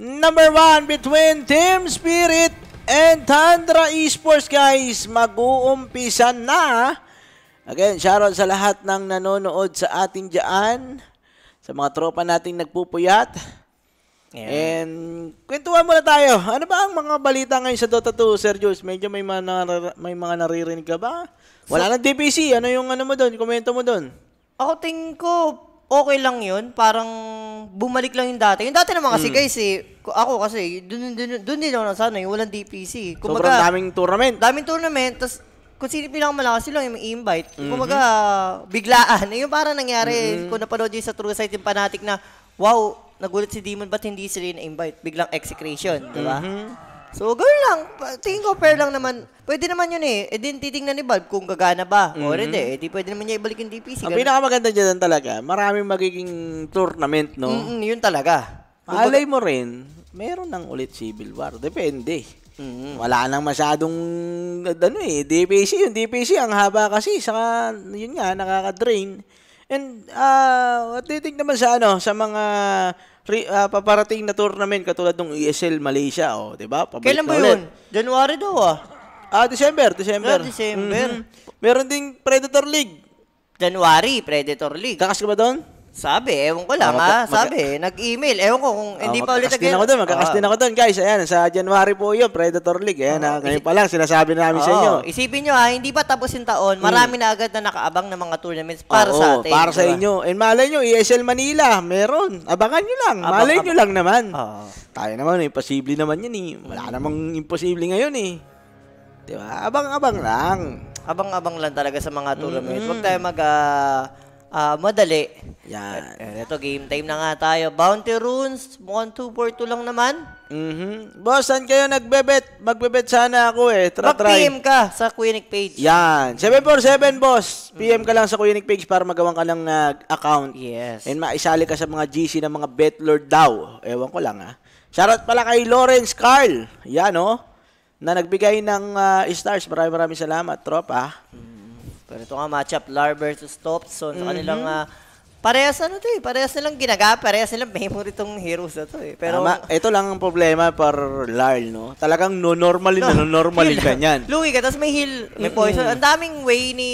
Number 1 between Team Spirit and Tundra Esports guys. Mag-uumpisa na. Again, shoutout sa lahat ng nanonood sa ating dyan. Sa mga tropa nating nagpupuyat. Yeah. And kwentuhan muna tayo. Ano ba ang mga balita ngayon sa Dota 2, Sir Jules? Medyo may mga, nar- may mga naririnig ka ba? Wala so, nang DPC. Ano yung ano mo doon? Komento mo doon. Ako tingin ko, okay lang yun. Parang bumalik lang yung dati. Yung dati naman kasi, mm. guys, eh, ako kasi, dun, dun, dun, dun din ako nasanay. Eh, walang DPC. Kumbaga, Sobrang daming tournament. Daming tournament. Tapos, kung sino pinakamalakas sila yung invite. Mm-hmm. Kumaga, biglaan. Eh, yung parang nangyari, mm-hmm. kung napanood yung sa True Sight, yung fanatic na, wow, nagulat si Demon, ba't hindi sila na-invite? Biglang execration, di ba? mm So, gano'n lang. Tingin ko, fair lang naman. Pwede naman yun eh. E din titingnan ni Valve kung gagana ba. Mm-hmm. O hindi, eh, di pwede naman niya ibalik yung DPC. Ang pinakamaganda dyan talaga, maraming magiging tournament, no? Mm-mm, yun talaga. Alay mo rin, meron ng ulit civil war. Depende. Mm-hmm. Wala nang masyadong ano eh, DPC. Yung DPC ang haba kasi saka yun nga nakaka-drain. And ah, uh titig naman sa ano sa mga re, uh, ah, paparating na tournament katulad ng ESL Malaysia, oh, 'di ba? Pabalik Kailan ba 'yun? January daw ah. Ah, December, December. Ah, December. Mm-hmm. Meron ding Predator League. January, Predator League. Kakas ka ba doon? Sabi, ewan ko lang, ah, ah, mag- sabi, mag- nag-email. Ewan ko kung ah, hindi pa ulit again. ako doon, magkakas din ako doon, guys. Ayan, sa January po yun, Predator League. Ayan, oh, ah, ngayon pa lang, sinasabi namin oh, sa inyo. Isipin nyo ha, ah, hindi pa tapos yung taon, marami hmm. na agad na nakaabang ng mga tournaments para oh, sa atin. para sa inyo. And malay nyo, ESL Manila, meron. Abangan nyo lang, Abang, malay ab- nyo lang naman. Oh. Tayo naman, imposible naman yun eh. Wala namang imposible ngayon eh. Diba? Abang-abang lang. Abang-abang lang talaga sa mga tournaments. Mm-hmm. Huwag tayo mag- uh, uh, madali. Yan. Uh, eh, ito, eh, game time na nga tayo. Bounty runes, mukhang 2 for 2 lang naman. Mm-hmm. Boss, saan kayo nagbebet? Magbebet sana ako eh. Tra try Mag-PM ka sa Quinic page. Yan. 747, boss. PM mm-hmm. ka lang sa Quinic page para magawan ka ng uh, account. Yes. And maisali ka sa mga GC ng mga betlord daw. Ewan ko lang ah. Shoutout pala kay Lawrence Carl. Yan oh. Na nagbigay ng uh, stars. Maraming maraming salamat, tropa. Mm-hmm. Pero ito nga matchup, Lar versus Thompson. Sa mm -hmm. kanilang uh, Parehas ano to eh. Parehas nilang ginaga, parehas nilang memory tong heroes na to eh. Pero, Tama. Ito lang ang problema par Larl, no? Talagang no-normalin no, na no-normalin ka niyan. Lugi ka, tapos may heal, may poison. Mm-mm. Ang daming way ni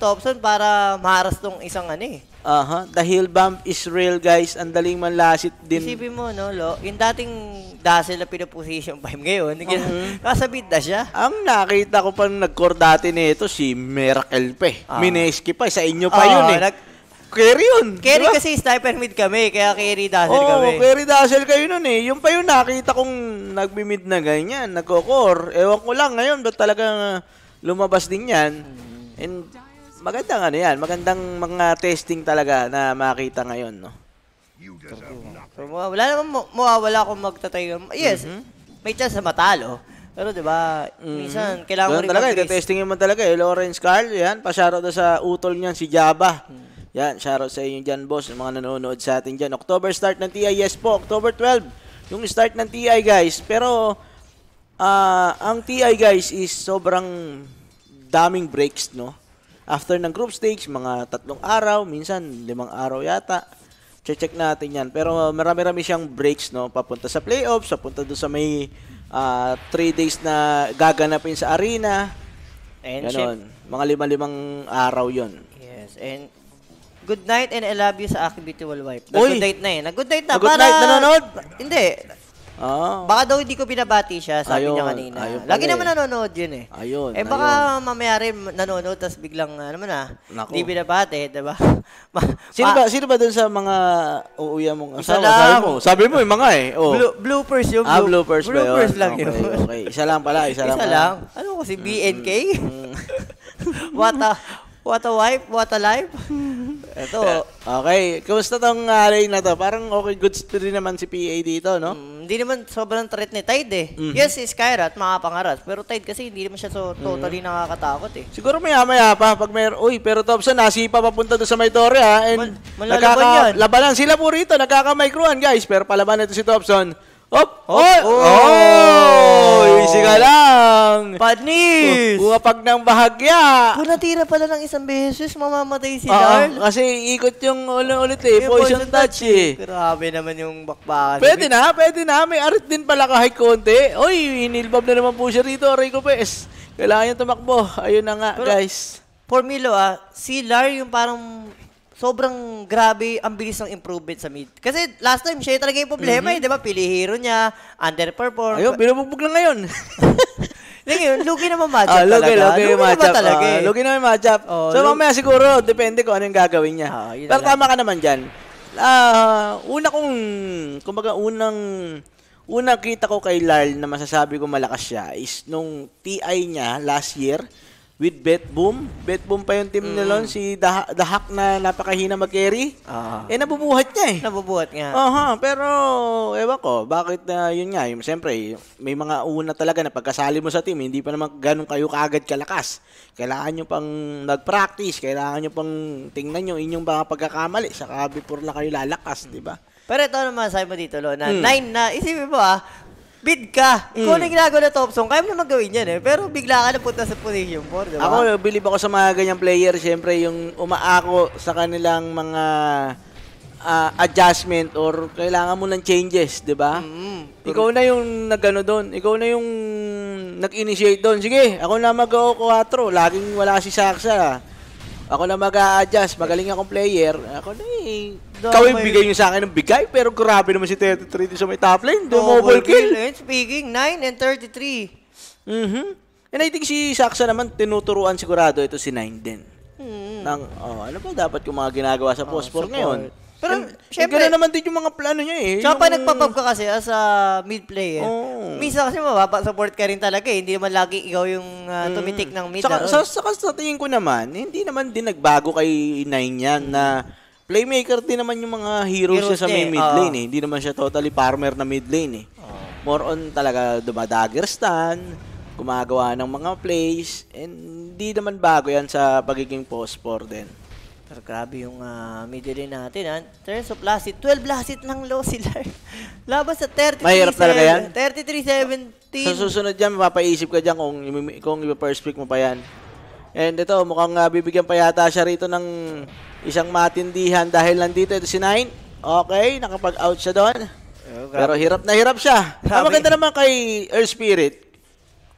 Thompson para maharas tong isang ano eh. Aha, the heal bump is real, guys. Ang daling manlasit din. Isipin mo, no, Lo? Yung dating dazzle na pinaposition 5 ngayon, uh-huh. Mm-hmm. kasabit na siya. Ang nakita ko pa nag-core dati nito, si Miracle pe. Uh-huh. Ah. Mineski pa, sa inyo pa uh-huh. yun eh. Nag- Carry yun. Carry diba? kasi sniper mid kami, kaya carry dazzle oh, kami. Oo, carry dazzle kayo nun eh. Yung pa yun nakita kong nagmi na ganyan, nagko-core. Ewan ko lang ngayon, ba't talagang lumabas din yan. And magandang ano yan, magandang mga testing talaga na makita ngayon, no? So, wala naman mawawala kung magta Yes, mm-hmm. may chance na matalo. Pero 'di ba, mm-hmm. minsan kailangan Doon mo rin talaga, mag-test. testingin mo talaga eh Lawrence Carl, 'yan, pasyaro daw sa utol niyan si Java. mm yan, shoutout sa inyo dyan, boss, yung mga nanonood sa atin dyan. October start ng TI, yes po, October 12, yung start ng TI, guys. Pero, uh, ang TI, guys, is sobrang daming breaks, no? After ng group stage, mga tatlong araw, minsan limang araw yata. Check-check natin yan. Pero marami-rami siyang breaks, no? Papunta sa playoffs, papunta doon sa may 3 uh, ah, three days na gaganapin sa arena. And Ganon. Mga lima-limang araw yon Yes, and Good night and I love you sa aking beautiful wife. Nag-good night na eh. Nag-good night na. Good night, nanonood? Hindi. Ah. Baka daw hindi ko binabati siya, sabi ayun, niya kanina. Ayun Lagi eh. naman nanonood yun eh. Ayun. Eh baka ayun. mamaya rin nanonood tapos biglang ano man ah, hindi binabati, di ba? Ma- sino ba sino ba doon sa mga uuya mong asawa? Sabi mo, sabi mo yung mga eh. Oh. Blue, bloopers yung ah, bloopers, bloopers lang okay, yun. Okay, isa lang pala, isa, isa lang. Isa lang. Ano kasi BNK? Mm, mm. What a What a wife, what a life. Ito. Okay, kumusta tong rally ah, na to? Parang okay goods to rin naman si PA dito, no? Mm, hindi naman sobrang threat ni Tide eh. Mm-hmm. Yes, si Skyrat, makapangaras. Pero Tide kasi hindi naman siya so mm-hmm. totally nakakatakot eh. Siguro maya-maya pa pag may Uy, pero Thompson nasipa papunta doon sa may ha. And Mal- malalaban yan. labanan sila po rito, nagkaka-microan guys. Pero palaban ito si Thompson. Hop! Hop! Oh! oh! oh! Easy ka lang! Panis! Pumapag ng bahagya! Kung natira pala ng isang beses, mamamatay si ah, Darl. kasi ikot yung ulo ulit eh. poison, touch, eh. eh. Grabe naman yung bakbakan. Pwede na, pwede na. May arit din pala kahit konti. Uy, inilbab na naman po siya rito, Ray pes. Kailangan niya tumakbo. Ayun na nga, Pero, guys. For Milo ah, si Lar yung parang sobrang grabe ang bilis ng improvement sa mid. Kasi last time, siya talaga yung problema mm-hmm. eh, di ba? Pili hero niya, underperform. Ayun, binubugbog lang ngayon. Ngayon, lugi naman matchup oh, ah, lugi, talaga. Lugi, lugi matchup. Talaga, oh, ah, eh. Lugi naman matchup. Oh, so, lugi. mamaya siguro, depende kung ano yung gagawin niya. Oh, Pero tama ka naman dyan. Uh, una kong, kumbaga unang, unang kita ko kay Lal na masasabi ko malakas siya is nung TI niya last year, with Betboom. Betboom pa yung team mm. nila si The Hack na napakahina mag-carry. Uh-huh. Eh, nabubuhat niya eh. Nabubuhat niya. Oo, uh-huh. pero ewan ko, bakit na uh, yun nga, yung, siyempre, may mga una talaga na pagkasali mo sa team, hindi pa naman ganun kayo kaagad kalakas. Kailangan nyo pang nag-practice, kailangan nyo pang tingnan yung inyong mga pagkakamali, saka before na kayo lalakas, di ba? Pero ito naman, sabi mo dito, Lo, na 9 hmm. na, isipin mo ah, bid ka. Mm. Kung ano ginagawa na top song, kaya mo naman gawin yan eh. Pero bigla ka na punta sa position 4, ba? Ako, believe ako sa mga ganyang player, syempre, yung umaako sa kanilang mga uh, adjustment or kailangan mo ng changes, di ba? Mm-hmm. Ikaw na yung nagano doon. Ikaw na yung nag-initiate doon. Sige, ako na mag-o 4. Laging wala si Saksa. Ako na mag-a-adjust. Magaling akong player. Ako na eh. Ikaw yung eh. bigay nyo sa akin ng bigay, pero grabe naman si 33 sa may top lane. Double, Double kill. kill. And speaking, 9 and 33. Mm-hmm. And I think si Saksa naman, tinuturuan sigurado ito si 9 din. hmm Ng, oh, ano ba dapat kung mga ginagawa sa post oh, support. ngayon? Pero, syempre. Eh, naman din yung mga plano niya eh. Tsaka yung... pa nagpapab ka kasi as a mid player. Eh. Oh. Minsan kasi mapapasupport ka rin talaga eh. Hindi naman lagi ikaw yung uh, tumitik mm. ng mid. Saka, ah. sa, sa, sa tingin ko naman, hindi naman din nagbago kay Nine yan mm. na playmaker din naman yung mga heroes, heroes niya sa may eh. mid lane eh. Hindi naman siya totally farmer na mid lane eh. Oh. More on talaga dumadagger diba, stun, gumagawa ng mga plays, and hindi naman bago yan sa pagiging post-4 din. Pero grabe yung uh, ah, media natin. Ha? Ah. Terms of last hit, 12 last hit lang low si Lar. Laban sa 33. Mahirap talaga yan? 33-17. Sa susunod dyan, mapapaisip ka dyan kung, kung ipa-first pick mo pa yan. And ito, mukhang uh, bibigyan pa yata siya rito ng isang matindihan dahil nandito ito si 9. Okay, nakapag-out siya doon. Oh, Pero hirap na hirap siya. Ang maganda naman kay Earth Spirit,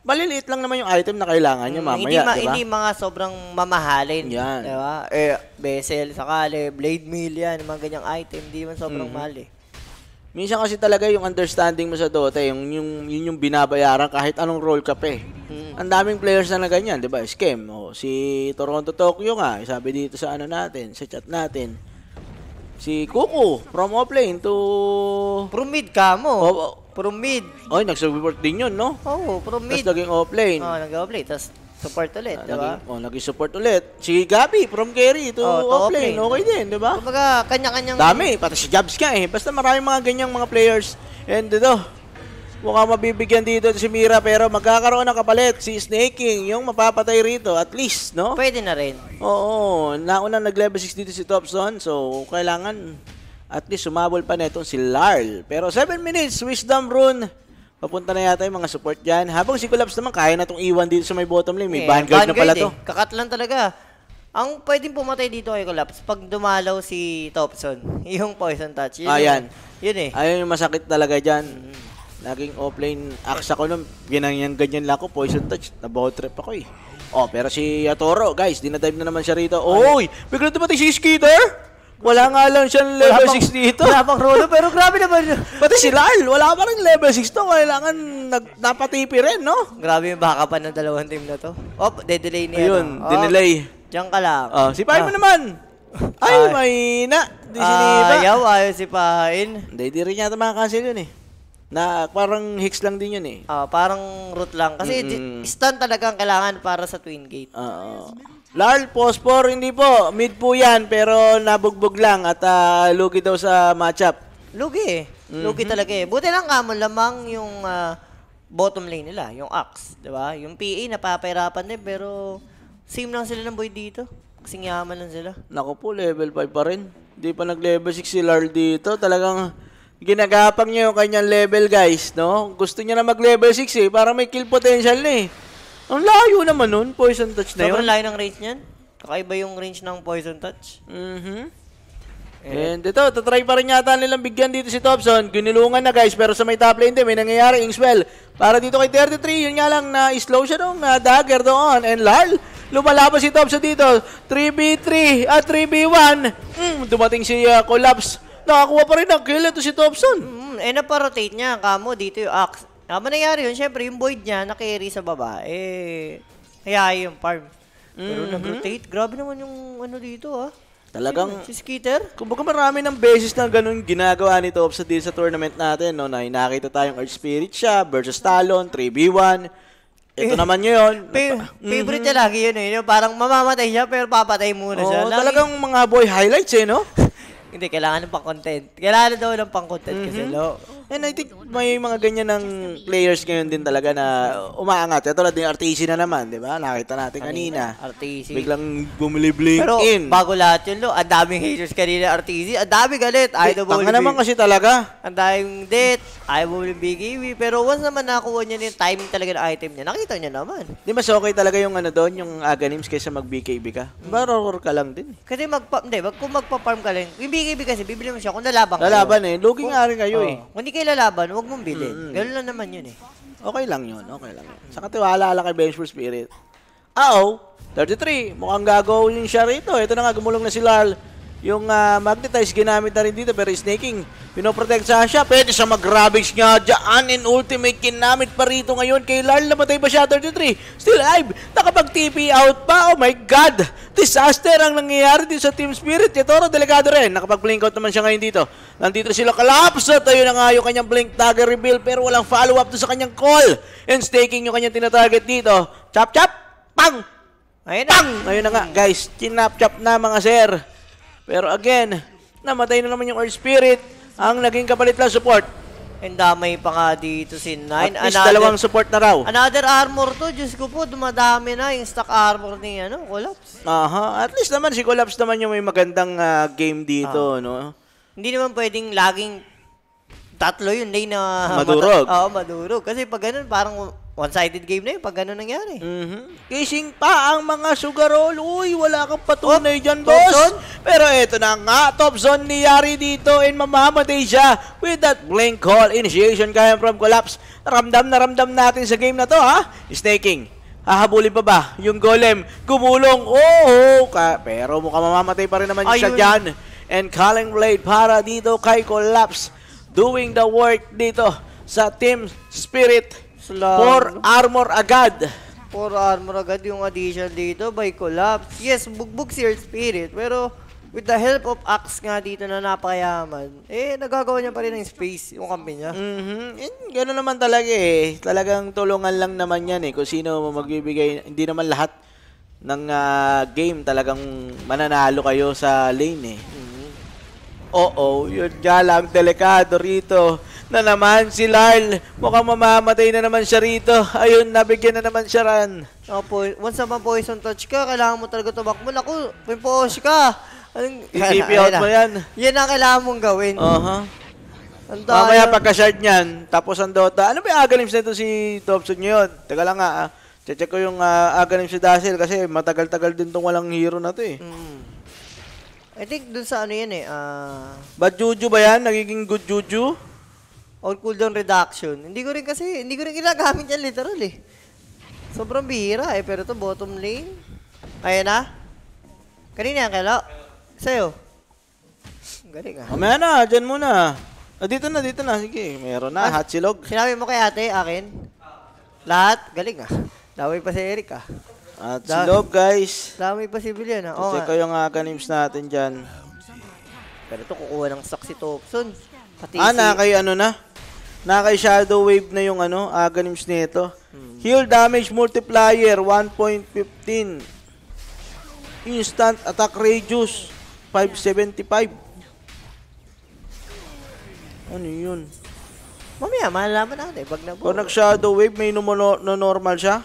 maliliit lang naman yung item na kailangan niya mm, mamaya, hindi, ma- diba? hindi mga sobrang mamahalin. Yan. Diba? Eh, bezel, sakali, blade mill yan, mga ganyang item, hindi man sobrang mm-hmm. mahal eh. Minsan kasi talaga yung understanding mo sa Dota, yung, yung, yun yung binabayaran kahit anong role ka pa eh. Mm-hmm. Ang daming players na na ganyan, di ba? Scam. O, si Toronto Tokyo nga, sabi dito sa ano natin, sa chat natin. Si Kuku, from offlane to... From mid ka mo. O, Puro mid. Oy, nag-support din yun, no? Oo, oh, puro mid. Tapos naging offlane. Oo, oh, naging offlane. Tapos support ulit, ah, di ba? Oh, naging support ulit. Si Gabi from carry to oh, offlane. Okay din, di ba? Kumbaga, kanya-kanyang... Dami, pati si Jobs ka eh. Basta maraming mga ganyang mga players. And ito, mukha mabibigyan dito si Mira pero magkakaroon ng kapalit si Snaking yung mapapatay rito at least, no? Pwede na rin. Oo, nauna nag-level 6 dito si Topson so kailangan at least sumabol pa neto si Larl. Pero 7 minutes, wisdom rune. Papunta na yata yung mga support dyan. Habang si Collapse naman, kaya na itong iwan dito sa may bottom lane. May eh, vanguard, vanguard na pala eh. to. Kakat lang talaga. Ang pwedeng pumatay dito kay Collapse, pag dumalaw si Thompson, yung poison touch. Yun ah, Yun eh. Ayun yung masakit talaga dyan. Mm-hmm. Laging offlane axe ako nun. Ginangyang ganyan lang ako. Poison touch. Nabaw trip ako eh. Oh, pero si Toro, guys, dinadive na naman siya rito. Oy! Biglang dumating si Skitter! Wala nga lang siyang level 6 dito. Wala pang rolo, pero grabe naman. Pati si Lyle, wala pa rin level 6 to. Kailangan nag, napatipi rin, no? Grabe yung baka pa ng dalawang team na to. Oh, de-delay niya. Ayun, ano? oh, dinelay. Diyan ka lang. Oh, si Pain ah. mo naman. Ay, Ay. Ah. may na. Di uh, ah, siniba. Ayaw, ayaw si Pain. Hindi, di rin yata makakancel yun eh. Na parang Hicks lang din yun eh. Oh, parang root lang. Kasi mm-hmm. stun talaga ang kailangan para sa Twin Gate. Oo. Uh, Larl, phosphor, hindi po. Mid po yan, pero nabugbog lang at uh, lugi daw sa matchup. Lugi eh. Mm-hmm. Lugi talaga eh. Buti lang kamon lamang yung uh, bottom lane nila, yung Axe, di ba? Yung PA, e, napapahirapan din, pero same lang sila ng boy dito. Kasing yaman lang sila. Naku po, level 5 pa rin. Hindi pa nag-level 6 si Larl dito. Talagang ginagapang niya yung kanyang level, guys, no? Gusto niya na mag-level 6 eh, para may kill potential na eh. Ang layo naman nun, poison touch na yun. Sobrang layo ng range niyan. Kakaiba yung range ng poison touch. Mm-hmm. Eh. And ito, tatry pa rin yata nilang bigyan dito si Thompson. Ginulungan na guys, pero sa may top lane din, may nangyayari. Ingswell, para dito kay 33, yun nga lang na slow siya nung uh, dagger doon. And lal, lumalaban si Thompson dito. 3v3 at 3v1. Mm, dumating si uh, Collapse. Nakakuha pa rin ng kill ito si Thompson. Mm, eh, naparotate niya, kamo, dito yung axe. Tama nangyari yun. Siyempre, yung void niya, nakarry sa baba. Eh, kaya yung farm. Pero mm-hmm. nag-rotate. Grabe naman yung ano dito, ah. Talagang... Si Skeeter? Kumbaga marami ng beses na ganun ginagawa nito sa deal sa tournament natin, no? Na nakita tayong Earth Spirit siya versus Talon, 3v1. Ito eh, naman yun. Pa- mm-hmm. Favorite niya mm-hmm. lagi yun, eh. Parang mamamatay siya, pero papatay muna oh, siya. Lagi... Talagang mga boy highlights, eh, no? Hindi, kailangan ng pang-content. Kailangan daw ng pang-content mm-hmm. kasi, lo. And I think may mga ganyan ng players ngayon din talaga na umaangat. Ito lang din RTC na naman, di ba? Nakita natin kanina. RTC. Biglang bumili-blink Pero in. bago lahat yun, lo, ang daming haters kanina RTC. Ang dami galit. Ayaw na bumili. Tanga naman kasi talaga. Ang daming date. Ayaw bumili Big Iwi. E Pero once naman nakuha niya yung timing talaga ng item niya, nakita niya naman. Di mas okay talaga yung ano doon, yung Aganims kaysa mag-BKB ka. Hmm. Baror ka lang din. Eh. Kasi magpa, hindi, kung magpa-farm ka lang, yung BKB kasi, bibili mo siya kung lalaban ka. Lalaban eh. Lugi nga rin kayo eh. Oh. Kung hindi kayo lalaban, huwag mong bilhin. Mm-hmm. Ganun lang naman yun eh. Okay lang yun, okay lang yun. Saka tiwala lang kay Vengeful Spirit. Ah, 33. Mukhang gagawin siya rito. Ito na nga, gumulong na si Larl. Yung uh, magnetize ginamit na rin dito pero snaking pinoprotect sa siya. Pwede siya mag-ravage niya dyan and ultimate kinamit pa rito ngayon kay Larl. Namatay pa siya 33. Still alive. Nakapag-TP out pa. Oh my God. Disaster ang nangyayari dito sa Team Spirit. Yatoro delikado rin. Nakapag-blink out naman siya ngayon dito. Nandito sila collapse at ayun na nga yung kanyang blink dagger reveal pero walang follow-up to sa kanyang call. And staking yung kanyang tinatarget dito. Chop chop. Pang! Ayun na. Pang! Ayun na nga guys. Chinap-chop na mga sir. Pero again, namatay na naman yung Earth Spirit. Ang naging kapalit lang support. And damay pa nga dito si Nine. At least another, dalawang support na raw. Another armor to. Diyos ko po, dumadami na yung stock armor ni ano, Collapse. Aha. Uh-huh. At least naman si Collapse naman yung may magandang uh, game dito. Uh-huh. No? Hindi naman pwedeng laging tatlo yun day na... Madurog. Oo, uh, madurog. Kasi pag ganun, parang One-sided game na yun pag gano'n nangyari. Mm-hmm. Kising pa ang mga sugarol. Uy, wala kang patunay oh, dyan, boss. Zone. Pero eto na nga, top zone ni Yari dito in mamamatay siya with that blink call initiation kaya from collapse. Ramdam na ramdam natin sa game na to, ha? Snaking. Hahabulin pa ba yung golem? Gumulong. Oo, ka pero mukhang mamamatay pa rin naman Ayun. siya dyan. And Calling Blade para dito kay Collapse doing the work dito sa Team Spirit Slug. 4 armor agad. 4 armor agad yung addition dito by collapse. Yes, bugbog si Earth Spirit. Pero with the help of Axe nga dito na napakayaman, eh, nagagawa niya pa rin ng space yung kampi niya. Mm-hmm. And gano'n naman talaga eh. Talagang tulungan lang naman yan eh. Kung sino magbibigay, hindi naman lahat ng uh, game talagang mananalo kayo sa lane eh. Mm-hmm. Oo, yun nga lang, delikado rito na naman si Lyle. Mukhang mamamatay na naman siya rito. Ayun, nabigyan na naman siya ran. Opo, oh, once naman poison touch ka, kailangan mo talaga tumakbo. Ako, may poos ka. Anong, I-TP out mo yan. Yan ang kailangan mong gawin. Aha. Uh-huh. Mamaya pagka-shard niyan, tapos ang Dota. Ano ba yung agalims na ito si Thompson ngayon? Taga lang nga, ah. ah. check ko yung uh, ah, agalims si Dazzle kasi matagal-tagal din tong walang hero na to eh. Mm. I think dun sa ano yan eh. Uh... Bad juju ba yan? Nagiging good juju? or cooldown reduction. Hindi ko rin kasi, hindi ko rin ginagamit yan literally. eh. Sobrang bihira eh, pero to bottom lane. Ayan na. Ah. Kanina yan, Kelo? Sa'yo. Galing ah. Mamaya na, dyan muna. Ah, dito na, dito na. Sige, meron na, ah, hot silog. Sinabi mo kay ate, akin? Lahat? Galing ah. Daway pa si Eric ah. Hot Dami. silog, guys. Dami pa si Bilyan ah. Oo, Check oh, ko yung uh, ah, ganims natin dyan. Pero ito, kukuha ng saksi Tokson. Pati ah, si... na, kayo ano na? Naka-shadow wave na yung ano, aganims nito. Heal damage multiplier 1.15. Instant attack radius 575. Ano yun? Mamaya, malalaman natin eh, pag nabuo. Kung nag-shadow wave, may no normal siya.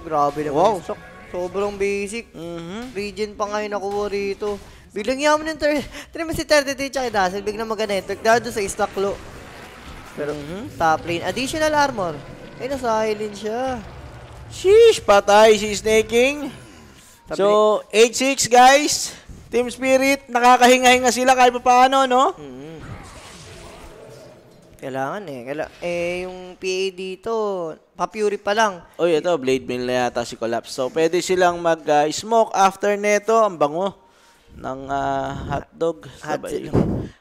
Grabe naman. Wow. Sobrang basic. Mm -hmm. Regen pa ngayon nakuha rito. Biglang yaman ng third. Tinama si 33 tsaka Dazzle. Biglang maganda yung eh, trick ah, down sa istaklo. Pero mm -hmm. top lane. Additional armor. Ay, nasa high siya. Sheesh! Patay si Snaking. So, 8-6 guys. Team Spirit, nakakahinga-hinga sila kahit pa paano, no? Mm -hmm. Kailangan eh. Kaila eh, yung PA dito, pa-fury pa lang. Uy, ito, Blade Mill na yata si Collapse. So, pwede silang mag-smoke ah, uh, after neto. Ang bango ng uh, hotdog. Hot silog.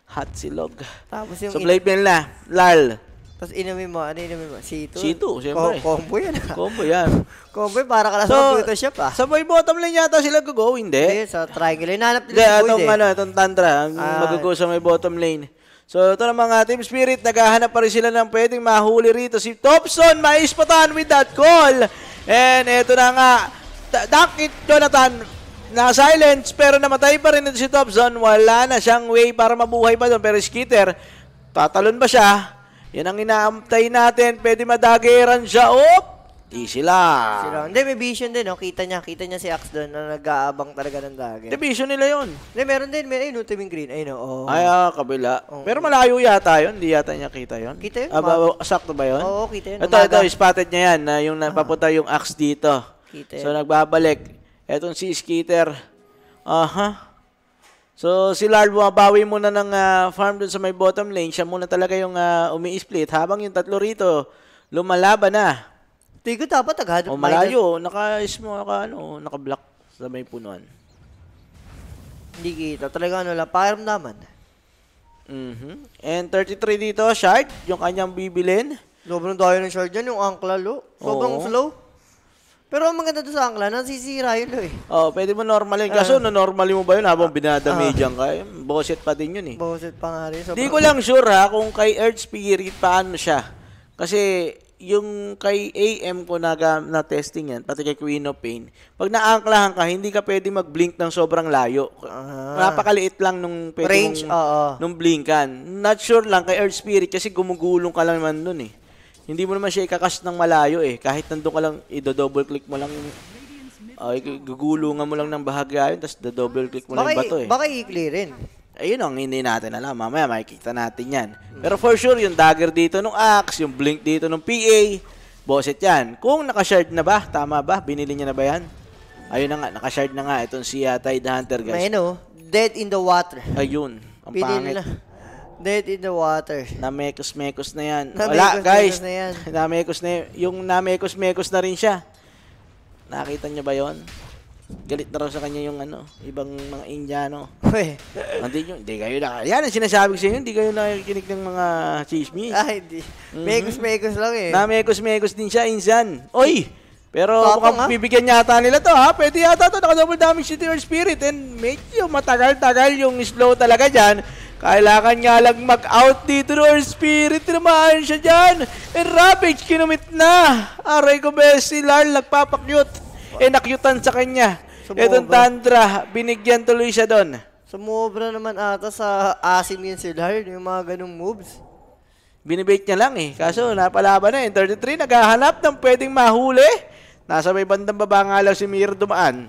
Hot silog. Tapos yung... So, plate meal na. Lal. Tapos inumin mo, ano inumin mo? Sito? Sito, siyempre. Co- combo yan. Ah. combo yan. combo, para ka lang so, sa computer shop ah. Sa boy bottom lane yata sila go, hindi. Hindi, sa triangle. Hinahanap nila yung boy eh. ano, itong tantra, ang ah. mag sa may bottom lane. So ito na mga Team Spirit, naghahanap pa rin sila ng pwedeng mahuli rito. Si Thompson, maispatan with that call. And ito na nga, Dunkit Jonathan na-silence pero namatay pa rin si Dobson. Wala na siyang way para mabuhay pa doon. Pero Skitter, tatalon ba siya? Yan ang inaamtay natin. Pwede madageran siya. Oh! Di sila. Sila. Hindi, may vision din, no? Kita niya, kita niya si Axe doon na nag-aabang talaga ng dagat. Hindi, vision nila yun. Hindi, meron din. May, ayun, oh, ultimate green. Ayun, oo. Oh, oh. Ay, ah, kabila. Oh. Pero malayo yata yun. Hindi yata niya kita yun. Kita yun. Aba, ah, sakto ba yun? Oo, kita yun. Ito, umaga. ito, spotted niya yan. Na yung napapunta ah. yung Axe dito. Kita yun. So, nagbabalik. Etong si Skeeter. Aha. So, si Lard bumabawi muna ng uh, farm dun sa may bottom lane. Siya muna talaga yung uh, umi-split. Habang yung tatlo rito, lumalaban na. Tigo dapat agad. O oh, malayo. Naka-ismo, naka, ano, naka-block sa may punuan. Hindi kita. Talaga ano lang. Pakiramdaman. Mm-hmm. And 33 dito, Shard. Yung kanyang bibilin. Sobrang dayo ng Shard yan. Yung angkla, lo. Sobrang Oo. slow. Pero ang maganda to sa angla, nasisira yun lo eh. Oo, oh, pwede mo normal yun. Kaso, uh, na-normal mo ba yun habang ah. binadamidyan uh, ka? Ah. Boset pa din yun eh. Boset pa nga rin. So, ko lang sure ha kung kay Earth Spirit paano siya. Kasi yung kay AM ko na, na testing yan, pati kay Queen of Pain, pag naangklahan ka, hindi ka pwede mag-blink ng sobrang layo. Ah. Napakaliit lang nung pwede Range, mong, oo. nung blinkan. Not sure lang kay Earth Spirit kasi gumugulong ka lang naman nun eh hindi mo naman siya ikakash ng malayo eh. Kahit nandun ka lang, i-double click mo lang uh, ah, nga mo lang ng bahagi yun, tapos double click mo baka, lang bato eh. Baka i-clear rin. Ayun ang hindi natin alam. Mamaya makikita natin yan. Pero for sure, yung dagger dito nung Axe, yung blink dito nung PA, boset yan. Kung nakashard na ba, tama ba? Binili niya na ba yan? Ayun na nga, nakashard na nga. Itong si uh, Tide Hunter, guys. May no, dead in the water. Ayun, ang Pinil pangit. Na. Dead in the water. Namekos-mekos na yan. Wala, guys. Na yan. namekos na Yung namekos-mekos na rin siya. Nakita niyo ba yon? Galit na raw sa kanya yung ano, ibang mga Indiano. hindi nyo, hindi kayo na. Yan ang sinasabi ko sa inyo, hindi kayo nakikinig ng mga chismis. Ah, hindi. Mm-hmm. Mekos-mekos lang eh. Namekos-mekos din siya, insan. Oy! Pero Tapang, mukhang ha? bibigyan yata nila to ha. Pwede yata to. Naka-double damage to your spirit. And medyo matagal-tagal yung slow talaga dyan. Kailangan nga lang mag-out dito or Spirit. Tinamaan siya dyan. And eh, Ravage, kinumit na. Aray ko ba si Larl nagpapakyut. Eh, nakyutan sa kanya. Sumobra. Itong Tantra, binigyan tuloy siya doon. Sumobra naman ata sa asim yan si Larl, yung mga ganong moves. Binibait niya lang eh. Kaso napalaban na eh. 33, naghahanap ng pwedeng mahuli. Nasa may bandang baba nga lang si Mir dumaan.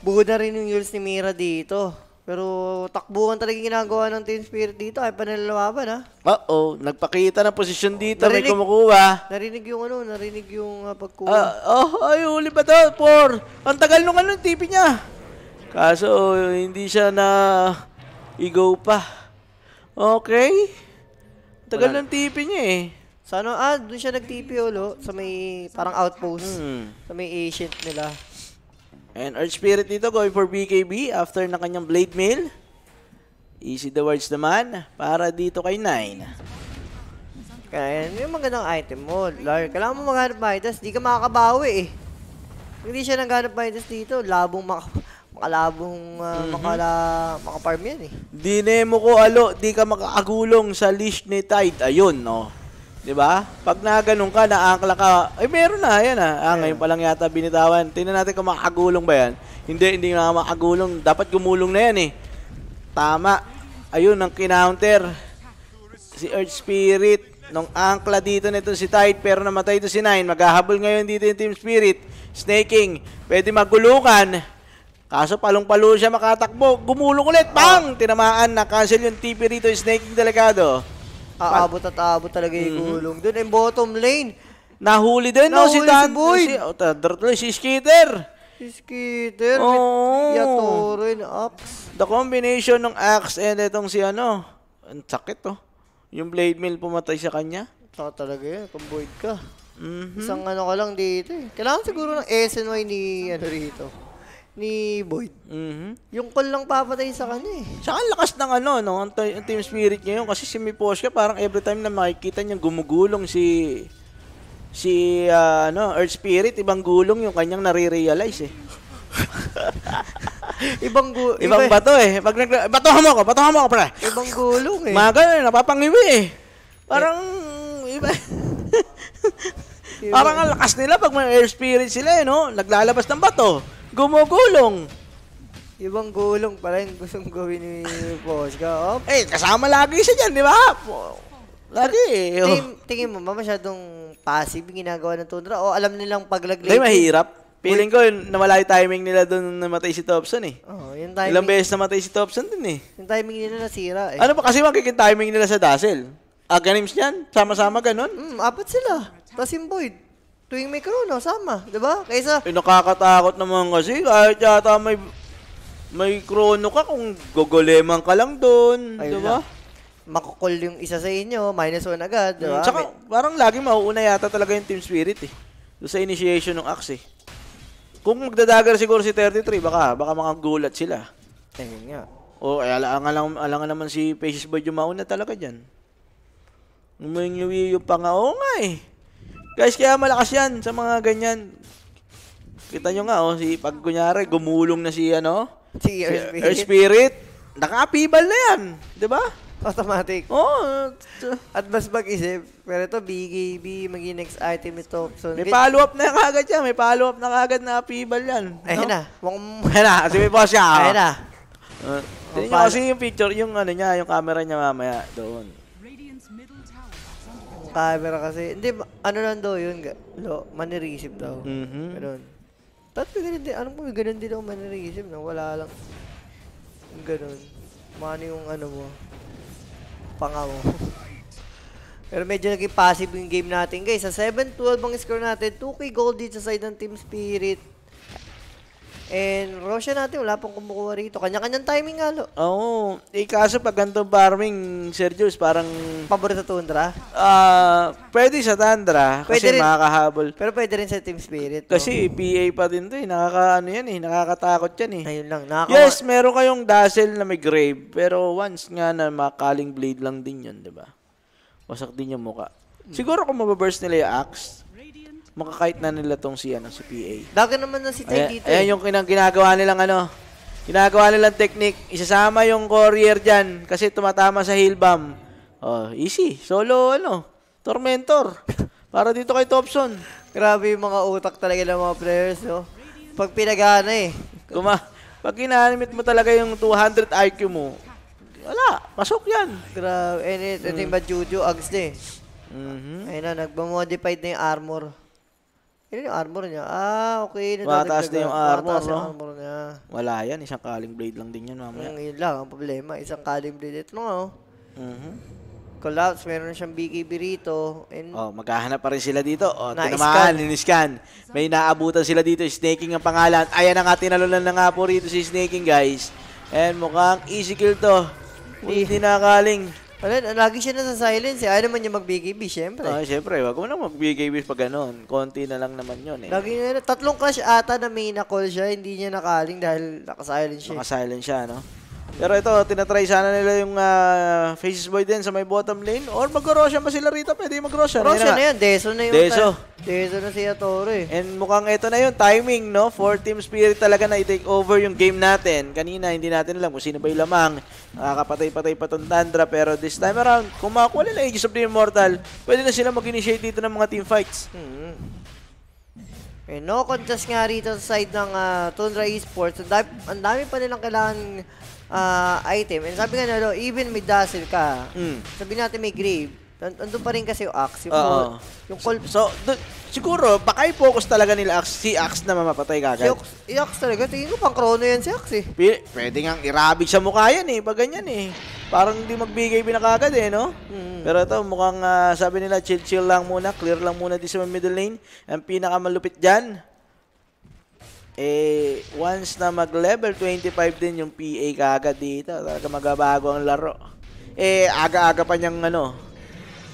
Buo na rin yung Yules ni Mira dito. Pero takbuhan talaga ginagawa ng Team Spirit dito. Ay, panalalawaban ha. Oo, nagpakita ng posisyon dito. Narinig, may kumukuha. Narinig yung ano, narinig yung uh, pagkuha. Ah, oh, ay, huli pa daw, Por. Ang tagal nung ano, tipi niya. Kaso, hindi siya na i-go pa. Okay. Tagal Wala. ng tipi niya eh. Sa ano, ah, doon siya nag tp oh, ulo. Sa may parang outpost. Hmm. Sa may ancient nila. And Earth Spirit dito going for BKB after ng kanyang Blade Mail. Easy the words naman para dito kay Nine. Kaya yung magandang item mo, Lar. Kailangan mo maghanap Midas, di ka makakabawi eh. Hindi siya naghanap Midas dito. Labong maka makalabong uh, mm -hmm. makala makaparm yan eh. mo ko alo, di ka makakagulong sa leash ni Tide. Ayun, no. 'Di ba? Pag naganon ka, naangkla ka, Eh meron na, ayan ah. Ah, ngayon pa lang yata binitawan. Tingnan natin kung makakagulong ba 'yan. Hindi, hindi na makakagulong. Dapat gumulong na 'yan eh. Tama. Ayun ang counter. Si Earth Spirit nung angkla dito nito si Tide pero namatay ito si Nine. Maghahabol ngayon dito yung Team Spirit. Snaking. Pwede magulungan. Kaso palong-palo siya makatakbo. Gumulong ulit. Bang! Tinamaan. Na-cancel yung TP rito. Snaking delegado. Aabot at aabot talaga yung mm-hmm. gulong. Doon, yung bottom lane. Nahuli din, no? Si Nahuli Dan. Si, oh, tuloy, si Skeeter. Si Skeeter Oo. with Yatoro and Axe. The combination ng axe and itong si ano, ang sakit, oh. Yung blade mill pumatay sa kanya. Saka talaga yun, kung Boyd ka. Mhm. Isang ano ka lang dito eh. Kailangan siguro ng SNY ni ano rito ni Boyd. Mm-hmm. Yung call lang papatay sa kanya eh. Tsaka ang lakas ng ano, no? Ang, t- ang team spirit niya yun. Kasi si Miposka, parang every time na makikita niya gumugulong si si uh, ano, Earth Spirit, ibang gulong yung kanyang nare-realize eh. ibang gu- ibang iba, bato eh. Pag nag batuhan mo ko, batuhan mo ko pre. Ibang gulong eh. Mga ganun, eh, napapangiwi eh. Parang eh. iba. Parang ang lakas nila pag may air spirit sila eh, no? Naglalabas ng bato. Gumugulong. Ibang gulong pala yung gustong gawin ni boss ka. Eh, kasama lagi siya dyan, di ba? Lagi eh. Tingin, tingin mo ba masyadong passive yung ginagawa ng Tundra? O alam nilang paglaglay? Hindi, mahirap. Feeling ko, namalaki timing nila doon nung namatay si Thompson eh. Oo, oh, yung timing. Ilang beses namatay si Thompson din eh. Yung timing nila nasira eh. Ano ba? kasi magiging timing nila sa Dazzle? Aganims niyan, sama-sama ganun. Mm, apat sila. Tapos yung Boyd tuwing may corona, sama, 'di ba? Kaysa eh, nakakatakot naman kasi kahit yata may may chrono ka kung gogoleman ka lang doon, 'di ba? Makukol yung isa sa inyo, minus one agad, 'di ba? Hmm, tsaka parang laging mauuna yata talaga yung team spirit eh. Do sa initiation ng Axe. Eh. Kung magdadagger siguro si 33, baka baka makagulat sila. Ayun nga. O ay eh, alangan lang alangan naman si Paces Boy yung mauna talaga diyan. Umuwi yung panga o nga eh. Guys, kaya malakas yan sa mga ganyan. Kita nyo nga, oh, si, pag kunyari, gumulong na si, ano, si Earth Spirit. Earth Spirit, nakapibal na yan. Di ba? Automatic. Oo. Oh, At mas mag-isip. Pero ito, BKB, maging next item ito. So, may follow-up na kagad yan. May follow-up na kagad na apibal yan. Ayun no? na. Mukhang... Ayun na. Kasi boss siya. Ayun na. Uh, Tingnan nyo kasi yung picture, yung ano niya, yung camera niya mamaya doon yung camera kasi. Hindi, ano lang daw yun, lo, manirisip daw. Mm-hmm. Ganun. Tatlo ganun din. Anong mo, ganun din ako manirisip na wala lang. Ganun. Mano yung ano mo. Panga mo. Pero medyo naging passive yung game natin, guys. Sa 7-12 ang score natin. 2K gold dito sa side ng Team Spirit. And Russia natin, wala pong kumukuha rito. Kanya-kanyang timing nga, lo. Oo. Oh, eh, kaso pag ganitong farming, Sir Jules, parang... Paborito Tundra? Ah, uh, pwede sa Tundra. Pwede kasi rin, makakahabol. Pero pwede rin sa Team Spirit. Kasi no? PA pa din to eh. Nakaka, ano yan eh. Nakakatakot yan eh. Ayun lang. Nakaka- yes, meron kayong dazzle na may grave. Pero once nga na makaling blade lang din yun, di ba? Wasak din yung muka. Hmm. Siguro kung mababurst nila yung axe, makakait na nila tong si, ano, si PA. Bago naman na si Tay dito. Ayan eh. yung kinang, ginagawa nilang ano, ginagawa nilang technique. Isasama yung courier dyan kasi tumatama sa heel bomb. Oh, easy. Solo, ano, tormentor. Para dito kay Topson. Grabe yung mga utak talaga ng mga players, no? Pag pinagana eh. Kuma pag ginanimit mo talaga yung 200 IQ mo, wala, pasok yan. Grabe, and it, mm. ito yung Juju Ags na eh. Mm-hmm. Ayun na, nagmamodified na yung armor. Yun yung armor niya. Ah, okay. Mataas na yung armor, Mataas no? yung armor niya. Wala yan. Isang calling blade lang din yan mamaya. Yung mm, yun lang. Ang problema, isang calling blade. Ito nga, oh. Mm-hmm. Collapse, meron siyang BKB rito. And oh, maghahanap pa rin sila dito. Oh, tinamaan, in May naabutan sila dito. Snaking ang pangalan. Ayan na nga, tinalunan na nga po rito si Snaking, guys. And mukhang easy kill to. Hindi nakaling. Wala, lagi siya sa silence eh. Ayaw naman niya mag-BKB, siyempre. Ah, siyempre. Wag mo nang mag-BKB pag ganun. Konti na lang naman yun eh. Lagi na, tatlong clash ata na may na-call siya, hindi niya nakaling dahil naka-silence siya. Eh. Naka-silence siya, no? Pero ito, tinatry sana nila yung uh, Faces Boy din sa may bottom lane. Or mag-Roshan pa sila rito. Pwede mag-Roshan. Roshan na yan. Deso na yun. Deso. Deso na siya Tore. And mukhang ito na yun. Timing, no? For Team Spirit talaga na i-take over yung game natin. Kanina, hindi natin alam kung sino ba yung lamang. Nakakapatay-patay pa tong Tandra. Pero this time around, kung makakuha nila Aegis of the Immortal, pwede na sila mag-initiate dito ng mga team fights. Hmm. Eh, no contest nga rito sa side ng uh, Tundra Esports. Ang dami, ang dami pa nilang kailangan uh, item. And sabi nga na, even may dazzle ka, mm. sabi natin may grave, andun pa rin kasi yung axe. Yung, call, yung call. So, so siguro, baka yung focus talaga nila axe, si axe na mamapatay kagad. Si axe, axe talaga. Tingin ko pang chrono yan si axe eh. pwede nga irabig sa mukha yan eh. Pag ganyan eh. Parang hindi magbigay pinakagad eh, no? Mm. Pero ito, mukhang uh, sabi nila, chill-chill lang muna, clear lang muna di sa middle lane. Ang pinakamalupit dyan, eh, once na mag-level 25 din yung PA kagad dito, talaga magabago ang laro. Eh, aga-aga pa niyang, ano,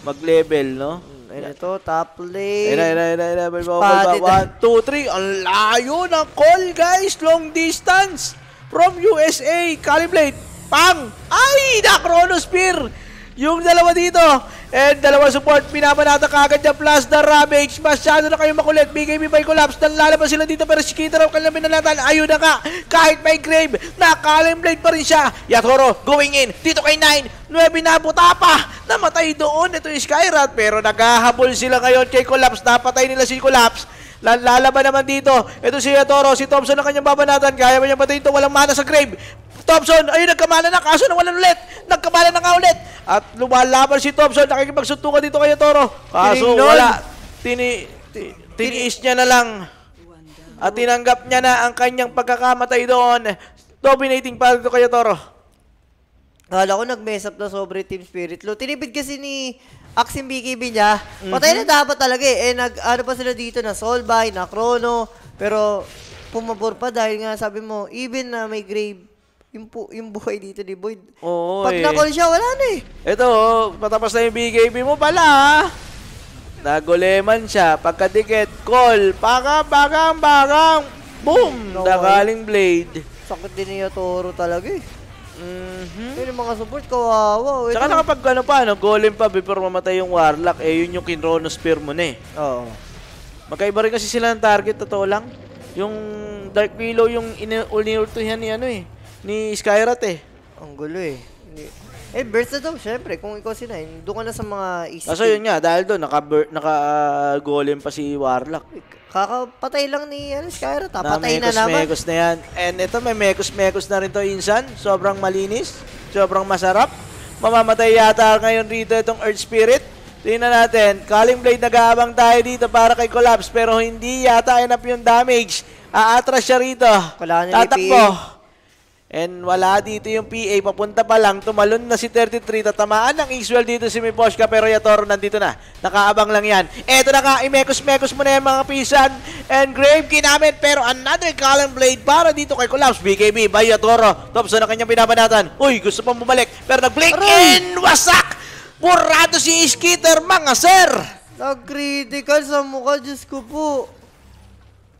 mag-level, no? Mm, ayun ito, top lane. Ayun, ayun, ayun, ayun, ayun, ayun, 1, 2, 3, Ang layo ng call, guys. Long distance from USA. Calibrate. Pang! Ay! Na Chronosphere! Yung dalawa dito. And dalawa support. pinamanata kagad niya plus the Ravage. Masyado na kayo makulit. BKB by collapse. Nalalaban sila dito pero Shikita raw kanilang binalatan. Ayun na ka. Kahit may grave, blade pa rin siya. Yatoro going in. Dito kay 9. 9 na buta Namatay doon. Ito yung Skyrat. Pero naghahabol sila ngayon kay Collapse. Napatay nila si Collapse. Lalaban naman dito. Ito si Toro, si Thompson ang kanyang babanatan. Kaya ba niyang patayin ito? Walang mana sa grave. Thompson, ayun, nagkamala na, kaso nawalan ulit. Nagkamala na nga ulit. At lumalaban si Thompson, nakikipagsuntukan dito kay Toro. Kaso Tinignon. wala. Tini, ti, tiniis niya na lang. At tinanggap niya na ang kanyang pagkakamatay doon. Dominating pa dito kay Toro. Kala ko nag-mess up na sobre Team Spirit. Lo, tinibid kasi ni Axim BKB niya. Mm-hmm. na dapat talaga eh. eh nag, ano pa sila dito na Soulbind, na Chrono. Pero pumabor pa dahil nga sabi mo, even na may grave yung, po, yung buhay dito ni Boyd. Oo, Pag eh. siya, wala na eh. Ito, patapos na yung BKB mo pala. Naguleman siya. Pagkadikit, call. Paka, bakang, bakang. Boom! No, Nakaling blade. Sakit din niya Toro talaga eh. Mm-hmm. Yun yung mga support, kawawa. Ito. Saka nakapag ano pa, ano, golem pa before mamatay yung warlock, eh yun yung kinrono spear mo na eh. Oo. Magkaiba rin kasi sila ng target, totoo lang. Yung Dark Willow yung ini-ultihan ni ano eh ni Skyrat eh. Ang gulo eh. Hindi. Eh, Bertha daw, syempre. Kung ikaw si Nine, eh. doon ka na sa mga easy. Kaso yun eh. nga, dahil doon, naka-golem naka, ah, pa si Warlock. Kakapatay lang ni ano, Skyrat. Ah. Patay na, na naman. Mekos na yan. And ito, may mekos-mekos na rin to insan. Sobrang malinis. Sobrang masarap. Mamamatay yata ngayon rito itong Earth Spirit. Tingnan natin. Calling Blade, nag-aabang tayo dito para kay Collapse. Pero hindi yata enough yung damage. Aatras siya rito. Tatakbo. And wala dito yung PA. Papunta pa lang. Tumalon na si 33. Tatamaan ng Iswell dito si Miposhka. Pero Yatoro nandito na. Nakaabang lang yan. Eto na nga. Imekos-mekos mo na yan mga pisan. And Grave kinamit. Pero another column blade para dito kay Collapse. BKB by Yatoro. Thompson ang kanyang pinabanatan. Uy, gusto pang bumalik. Pero nag-blink in. Wasak! Burado si Skitter mga sir. Nag-critical sa mukha. Diyos ko po.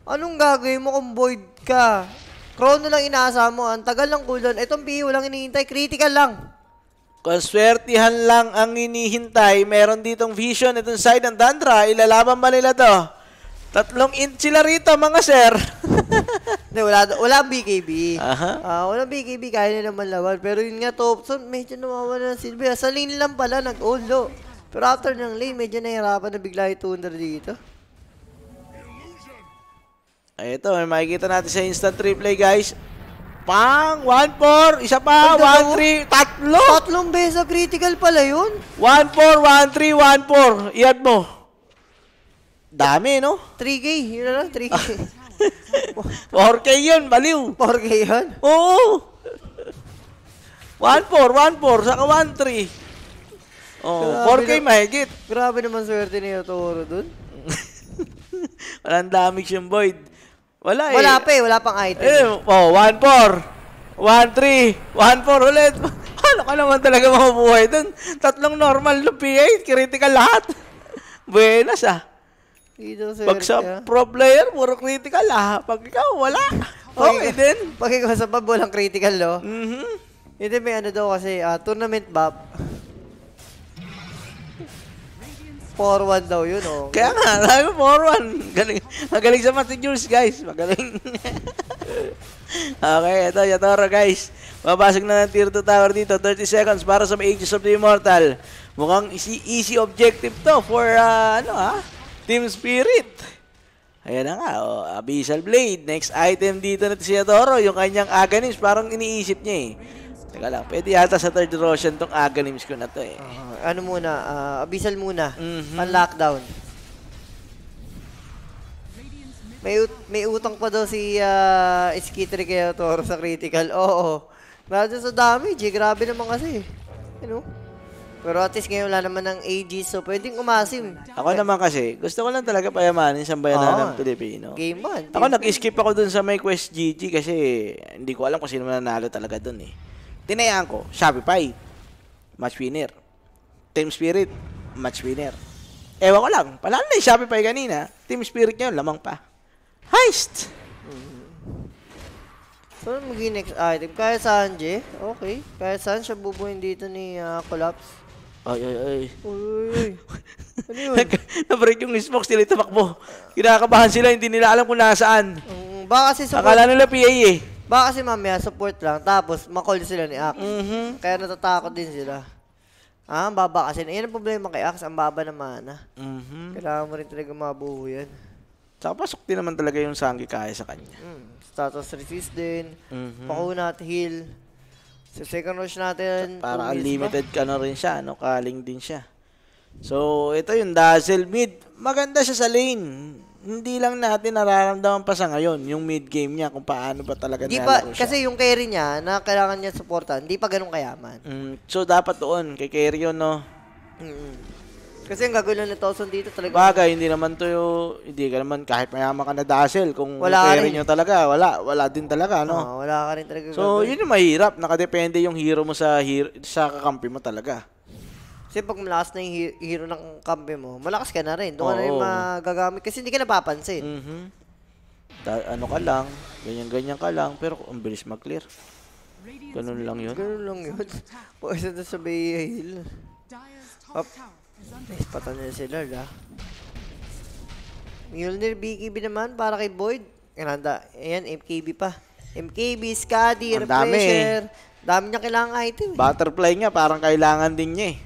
Anong gagawin mo kung void ka? Chrono lang inaasa mo. Ah. Ang tagal ng cooldown. Itong PU lang hinihintay. Critical lang. Konswertihan lang ang hinihintay. Meron ditong vision. Itong side ng Dandra. Ilalaban ba nila to? Tatlong inch sila rito, mga sir. Hindi, wala, wala ang BKB. Aha. Uh, wala ang BKB, kaya nila naman laban. Pero yun nga, Topson, medyo nawawala ng silbi. Ah, sa lane lang pala, nag-all Pero after ng lane, medyo nahirapan na bigla yung 200 dito. Ito, may makikita natin sa instant replay, guys. Pang! 1-4! Isa pa! 1-3! Tatlo! Tatlong beso oh, critical pala yun. 1-4, 1-3, 1-4. Iyan mo. Dami, no? 3K. Yun lang, 3K. 4K yun, baliw. 4K yun? Oo! 1-4, 1-4, saka 1-3. Oh, 4K na, mahigit. Grabe naman swerte ni Toro dun. Walang damage yung Void. Wala eh. Wala pa eh, wala pang item. Eh, oh, 1-4. 1-3. 1-4 ulit. Paano ka naman talaga mabuhay doon? Tatlong normal na PA, critical lahat. Buenas ah. Dito, sir, Pag sa yeah. pro player, puro critical ah. Pag ikaw, wala. Okay din. Pag ikaw sa pub, walang critical, no? Mm-hmm. Hindi, may ano daw kasi, uh, tournament bab. 4-1 daw yun, oh. Kaya nga, sabi mo, 4-1. Galing. Magaling sa matidures, guys. Magaling. okay, ito, Yatoro, guys. Mabasag na ng Tier 2 tower dito. 30 seconds para sa Aegis of the Immortal. Mukhang easy, easy objective to for, uh, ano ha? Ah, Team Spirit. Ayan na nga, oh, Abyssal Blade. Next item dito na si Adoro, yung kanyang Aghanis. Parang iniisip niya eh. Teka lang, pwede yata sa third Roshan tong agalims ko na to eh. Uh, ano muna, uh, Abyssal muna. Mm-hmm. Pan-lockdown. May, ut may utang pa daw si uh, ah, Iskitri kaya Toro sa critical. Oo. Lalo sa damage eh. Grabe naman kasi. Eh. You know? Pero at least ngayon wala naman ng AG, so pwedeng umasim. Ako naman kasi, gusto ko lang talaga payamanin sa bayanan ng Pilipino. Game on. Ako nag-skip ako dun sa may Quest GG kasi hindi ko alam kung sino mananalo talaga dun eh. Tinayaan ko, Shopify, match winner. Team Spirit, match winner. Ewan ko lang, panalo na yung Shopify kanina, Team Spirit nyo, lamang pa. Heist! Mm-hmm. So, magiging next item. Kaya saan, Jay? Okay. Kaya saan siya bubuhin dito ni uh, Collapse? Ay, ay, ay. Uy, uy, Ano yun? Nabreak yung smoke, sila itabak mo. Kinakabahan sila, hindi nila alam kung nasaan. Um, baka si Sokol... Akala nila PA eh. Baka kasi mamaya support lang, tapos makol sila ni Axe. Mhm. Kaya natatakot din sila. Ah, ang baba kasi. Yan ang problema kay Axe, ang baba ng mana. Mhm. Kailangan mo rin talaga mabuo yan. Tsaka pasok din naman talaga yung sangi kaya sa kanya. Mm. Status resist din, Mhm. pakuna at heal. Sa second rush natin, Para umis ba? unlimited ka na rin siya, no? Kaling din siya. So, ito yung Dazzle Mid. Maganda siya sa lane hindi lang natin nararamdaman pa sa ngayon yung mid-game niya kung paano ba talaga di pa, siya. Kasi yung carry niya na kailangan niya supportan, hindi pa ganun kayaman. Mm, so, dapat doon, kay carry yun, no? mm Kasi ang gagawin lang ni Towson dito talaga. Bagay, hindi naman to yung, hindi ka naman kahit mayaman ka na dasil, kung wala carry nyo talaga, wala, wala din talaga, no? Oo, wala ka rin talaga. So, gagawin. yun yung mahirap, nakadepende yung hero mo sa, hero, sa kakampi mo talaga. Kasi pag malakas na yung hero ng kampi mo, malakas ka na rin. Doon ka na rin magagamit. Kasi hindi ka napapansin. Mm -hmm. Da, ano ka lang, ganyan-ganyan ka lang, pero ang bilis mag-clear. Ganun lang yun. Ganun lang yun. Pwede na sa Bay Hill. Up. Nice, nila si Lord ah. Mjolnir BKB naman para kay Boyd. Ganda. Ayan, MKB pa. MKB, Skadi, Refresher. Dami. dami niya kailangan item. Eh. Butterfly niya, parang kailangan din niya eh.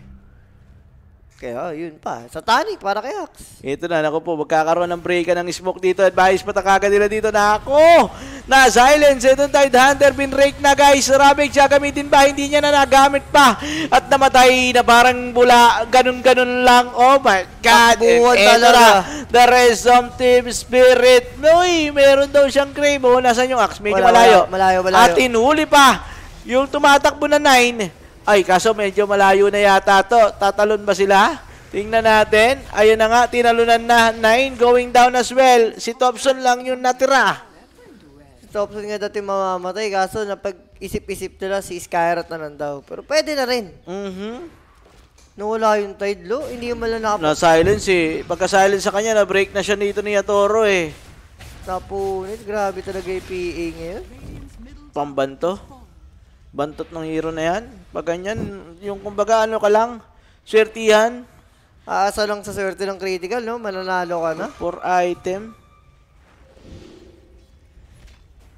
Kaya yun pa. Satanic para kay Axe. Ito na, nako po. Magkakaroon ng break ng smoke dito. Advice takaga nila dito. Nako! Na silence. Itong Tide Hunter rake na guys. Rabik siya gamitin ba? Hindi niya na nagamit pa. At namatay na parang bula. Ganun-ganun lang. Oh my God. Takbuhan talaga. The rest of Team Spirit. Uy, meron daw siyang grave. Oh, nasan yung Axe? Medyo wala, malayo. Wala, malayo, malayo. At inuli pa. Yung tumatakbo na 9. Ay, kaso medyo malayo na yata to. Tatalon ba sila? Tingnan natin. Ayun na nga, tinalunan na. 9 going down as well. Si Thompson lang yung natira. Si Thompson nga dati mamamatay. Kaso napag-isip-isip nila si Skyrat na lang daw. Pero pwede na rin. Mm-hmm. Nawala yung tide lo. Hindi yung mala Na-silence eh. Pagka-silence sa kanya, na-break na siya nito ni Atoro eh. Tapunit. Grabe talaga yung PA ngayon. Pambanto. Bantot ng hero na yan. Maganyan, yung kumbaga ano ka lang, swertihan. Aasa lang sa swerte ng critical, no? Mananalo ka na. For item.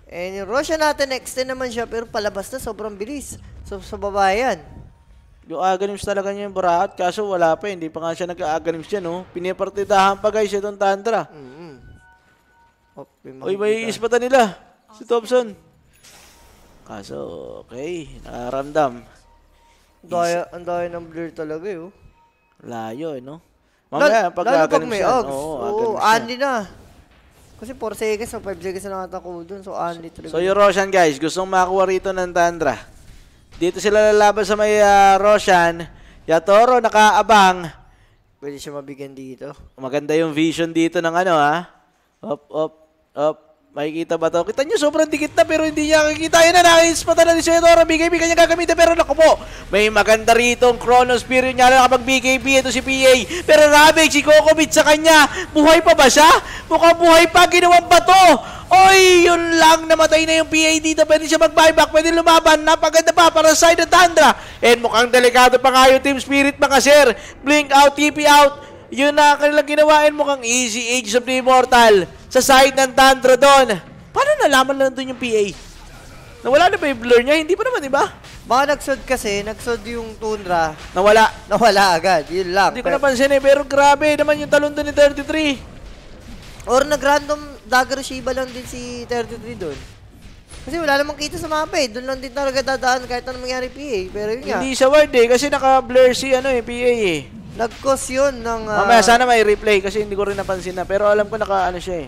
And yung Russia natin, next extend naman siya, pero palabas na, sobrang bilis. So, sa baba yan. Yung aganims talaga niya yung Barahat, kaso wala pa, hindi pa nga siya nag-aganims niya, no? Pinipartitahan pa guys, itong Tantra. Mm -hmm. Oh, Uy, may ispatan nila, si Thompson. Kaso, okay, naramdam. Daya, ang daya ng blur talaga eh. Oh. Layo eh, no? Mamaya, Lal- pag lalo pag may Uggs. Oo, oh, only na. Kasi 4 seconds o 5 seconds na ko dun. So, only talaga. So, yung Roshan, guys, gustong makakuha rito ng Tandra. Dito sila lalaban sa may ah, Roshan. Yatoro, nakaabang. Pwede siya mabigyan dito. Maganda yung vision dito ng ano, ha? Ah. Op, op, op. Makikita ba to? Kita nyo, sobrang dikit na pero hindi niya nakikita. Yan na, nakispata na ni Senora. BKB kanya gagamitin pero naku po. May maganda rito ang Chronos period niya na kapag BKB. Ito si PA. Pero Ravage, si Kokomit sa kanya. Buhay pa ba siya? Mukhang buhay pa. Ginawang ba to? Oy, yun lang. Namatay na yung PA dito. Pwede siya mag-buyback. Pwede lumaban. Napaganda pa para sa side ng Tandra. And mukhang delikado pa nga yung Team Spirit mga sir. Blink out, TP out. Yun na kanilang ginawain. Mukhang easy Age of the Immortal sa side ng Tandra doon. Paano nalaman lang doon yung PA? Nawala na ba yung blur niya? Hindi pa naman, di ba? Baka nagsod kasi, nagsod yung Tundra. Nawala. Nawala agad, yun lang. Hindi ko napansin eh, pero grabe naman yung talon doon ni 33. Or nag-random dagger Shiba lang din si 33 doon. Kasi wala namang kita sa mapa eh. Doon lang din talaga dadaan kahit anong mangyari PA. Pero yun nga. Hindi siya ward eh. Kasi naka-blur si ano eh, PA eh. Nag-cause yun ng... Uh... Mamaya ah, sana may replay kasi hindi ko rin napansin na. Pero alam ko naka ano siya eh.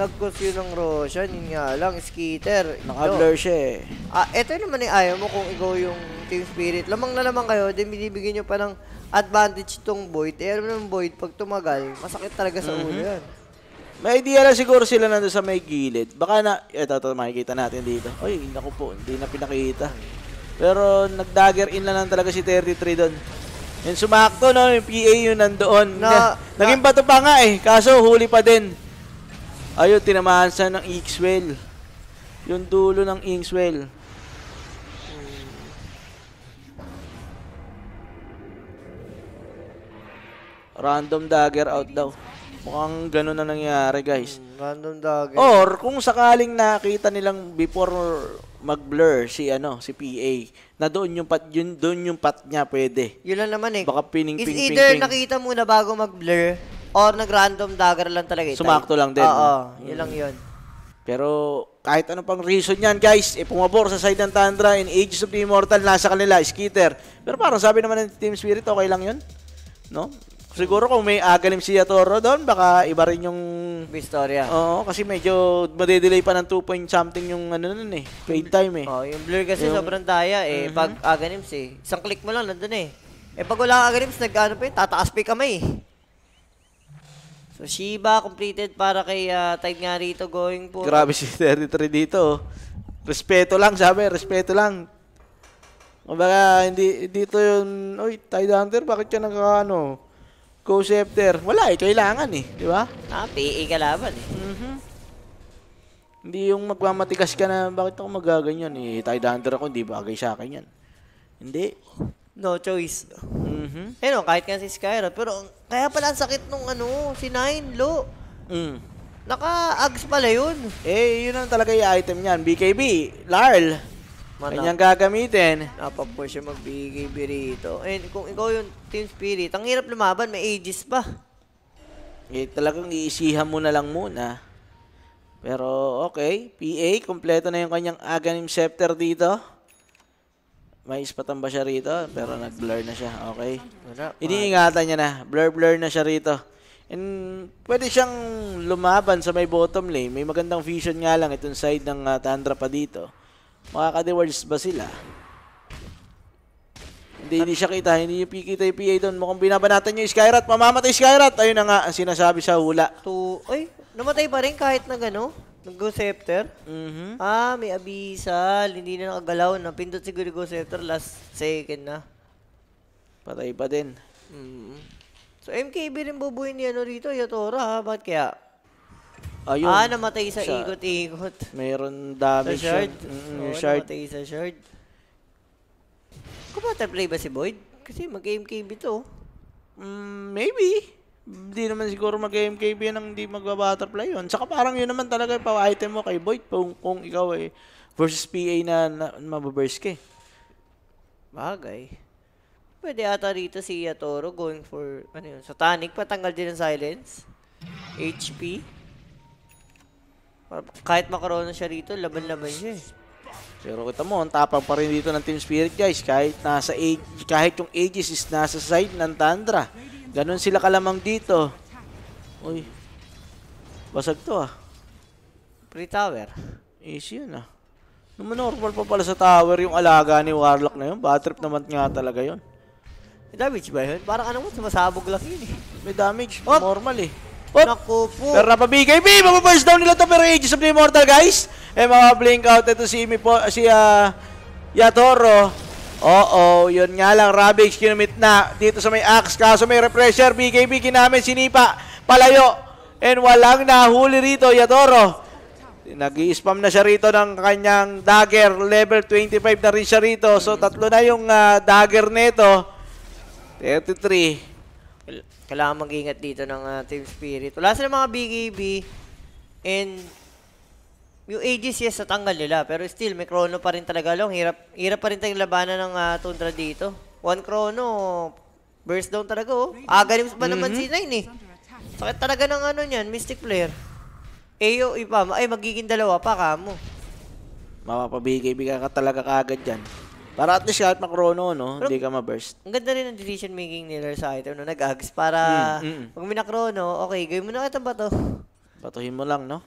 Nag-cause yun ng Roshan, yun nga lang, Skitter. Naka-blur siya eh. Ah, ito naman yung ayaw mo kung ikaw yung Team Spirit. Lamang na lamang kayo, then binibigyan nyo pa ng advantage itong Void. Eh, alam naman Void, pag tumagal, masakit talaga sa mm -hmm. ulo mhm. yan. May idea lang siguro sila nandun sa may gilid. Baka na, eto, ito, makikita natin dito. Oy, naku po, hindi na pinakita. Pero nag-dagger in lang, lang talaga si 33 doon. Yung sumakto, no? Yung PA yun nandoon. Na, na, Naging bato pa nga eh. Kaso, huli pa din. Ayun, tinamaan sa ng Inkswell. Yung dulo ng Inkswell. Random dagger out daw. Mukhang ganun na nangyari, guys. Hmm, random dagger. Or kung sakaling nakita nilang before mag-blur si ano, si PA, na doon yung pat yun doon yung pat niya pwede. Yun lang naman eh. Baka pining ping It's ping, either nakita muna bago mag-blur Or nag-random dagger lang talaga. Sumakto lang din. Oo, mm. yun lang yun. Pero kahit anong pang reason yan, guys, eh, pumabor sa side ng Tundra in Age of the Immortal, nasa kanila, Skitter. Pero parang sabi naman ng Team Spirit, okay lang yun. No? Siguro kung may agalim si Toro doon, baka iba rin yung... Victoria. Oo, kasi medyo madedelay pa ng 2 point something yung ano nun eh. Fade time eh. Oh, yung blur kasi yung... sobrang daya eh. Mm-hmm. Pag agalims eh. Isang click mo lang, nandun eh. Eh pag wala kang nag-ano pa yun, tataas pa yung kamay eh. So, Shiba completed para kay uh, Tide nga rito going po. Grabe si 33 dito. Respeto lang, sabi. Respeto lang. Kumbaga, hindi, dito yun, oy, Tide Hunter, bakit ka nagkakano? Go Scepter. Wala, eh, kailangan eh. Di ba? Ah, PA e kalaban eh. Mm -hmm. Hindi yung magmamatigas ka na, bakit ako magaganyan eh. Tide Hunter ako, hindi bagay sa akin yan. Hindi. No choice. Mm-hmm. Ayun, eh, o, kahit nga si Skyra. Pero kaya pala ang sakit nung ano, si Nine, lo. Mm. Naka-ags pala yun. Eh, yun ang talaga yung item niyan. BKB, Larl. Mana. Kanyang gagamitin. Napapush yung mag-BKB rito. And kung ikaw yung Team Spirit, ang hirap lumaban, may Aegis pa. Eh, talagang iisihan mo na lang muna. Pero okay, PA, kompleto na yung kanyang Aghanim Scepter dito. May ispatan ba siya rito? Pero nag-blur na siya. Okay. Iniingatan niya na. Blur-blur na siya rito. And pwede siyang lumaban sa may bottom lane. May magandang vision nga lang itong side ng uh, ah, Tandra pa dito. Makaka-dewards ba sila? Hindi, hindi siya kita. Hindi niya pikita yung PA doon. Mukhang binabanatan niya yung Skyrat. Mamamatay Skyrat. Ayun na nga ang sinasabi sa hula. To, ay, namatay pa rin kahit na gano. Nag-go scepter? Mm-hmm. Ah, may abisal. Hindi na nakagalaw. Napindot siguro go scepter last second na. Patay pa din. Mm-hmm. So, MKB rin bubuhin ni ano rito, Yatora ha? Bakit kaya? Ayun. Ah, namatay sa ikot-ikot. Meron damage sa shard. Yun. Mm, Oo, shard. namatay sa shard. play ba si Boyd? Kasi mag-MKB to. Mm, maybe hindi naman siguro mag-MKB nang hindi magba-butterfly yun. Saka parang yun naman talaga yung pa-item mo kay Boyd kung, kung ikaw eh versus PA na, na mababurst ka eh. Bagay. Pwede ata rito si Yatoro going for, ano yun, satanic, patanggal din ng silence. HP. kahit makaroon na siya rito, laban-laban siya eh. Pero kita mo, ang tapang pa rin dito ng Team Spirit guys. Kahit nasa kahit yung Aegis is nasa side ng Tundra. Ganon sila kalamang dito. Uy. Basag to ah. Free tower. Easy yun ah. Naman normal pa pala sa tower yung alaga ni Warlock na yun. Batrip naman nga talaga yun. May damage ba yun? Parang anong mo, sumasabog lang yun eh. May damage. Oh. Normal eh. Oh. Naku po. Pero napabigay. B, mapaburst down nila to pero Aegis of the Immortal guys. Eh, mapablink out ito si Imi po, si uh, Yatoro. Oo, yun nga lang. Ravage kinumit na dito sa may Axe. Kaso may repressure. BKB kinamin sinipa. Palayo. And walang nahuli rito, Yadoro. nag i spam na siya rito ng kanyang dagger. Level 25 na rin siya rito. So, tatlo na yung uh, dagger nito. 33. Kailangan mag-ingat dito ng uh, Team Spirit. Wala sila mga BKB. And yung ages, yes, natanggal nila. Pero still, may chrono pa rin talaga. Long, hirap, hirap pa rin tayong labanan ng uh, Tundra dito. One chrono, burst down talaga, oh. Agalims pa naman mm -hmm. si Nine, eh. Sakit talaga ng ano niyan, Mystic player. Eyo, ipa, ay, magiging dalawa pa, kamo. Mapapabigay-bigay ka talaga kaagad diyan Para at least kahit makrono, no? Pero, Hindi ka ma-burst. Ang ganda rin ang decision making nila sa item, no? Nag-ags para mm, mm. pag minakrono, okay, gawin mo na itong bato. Batuhin mo lang, no?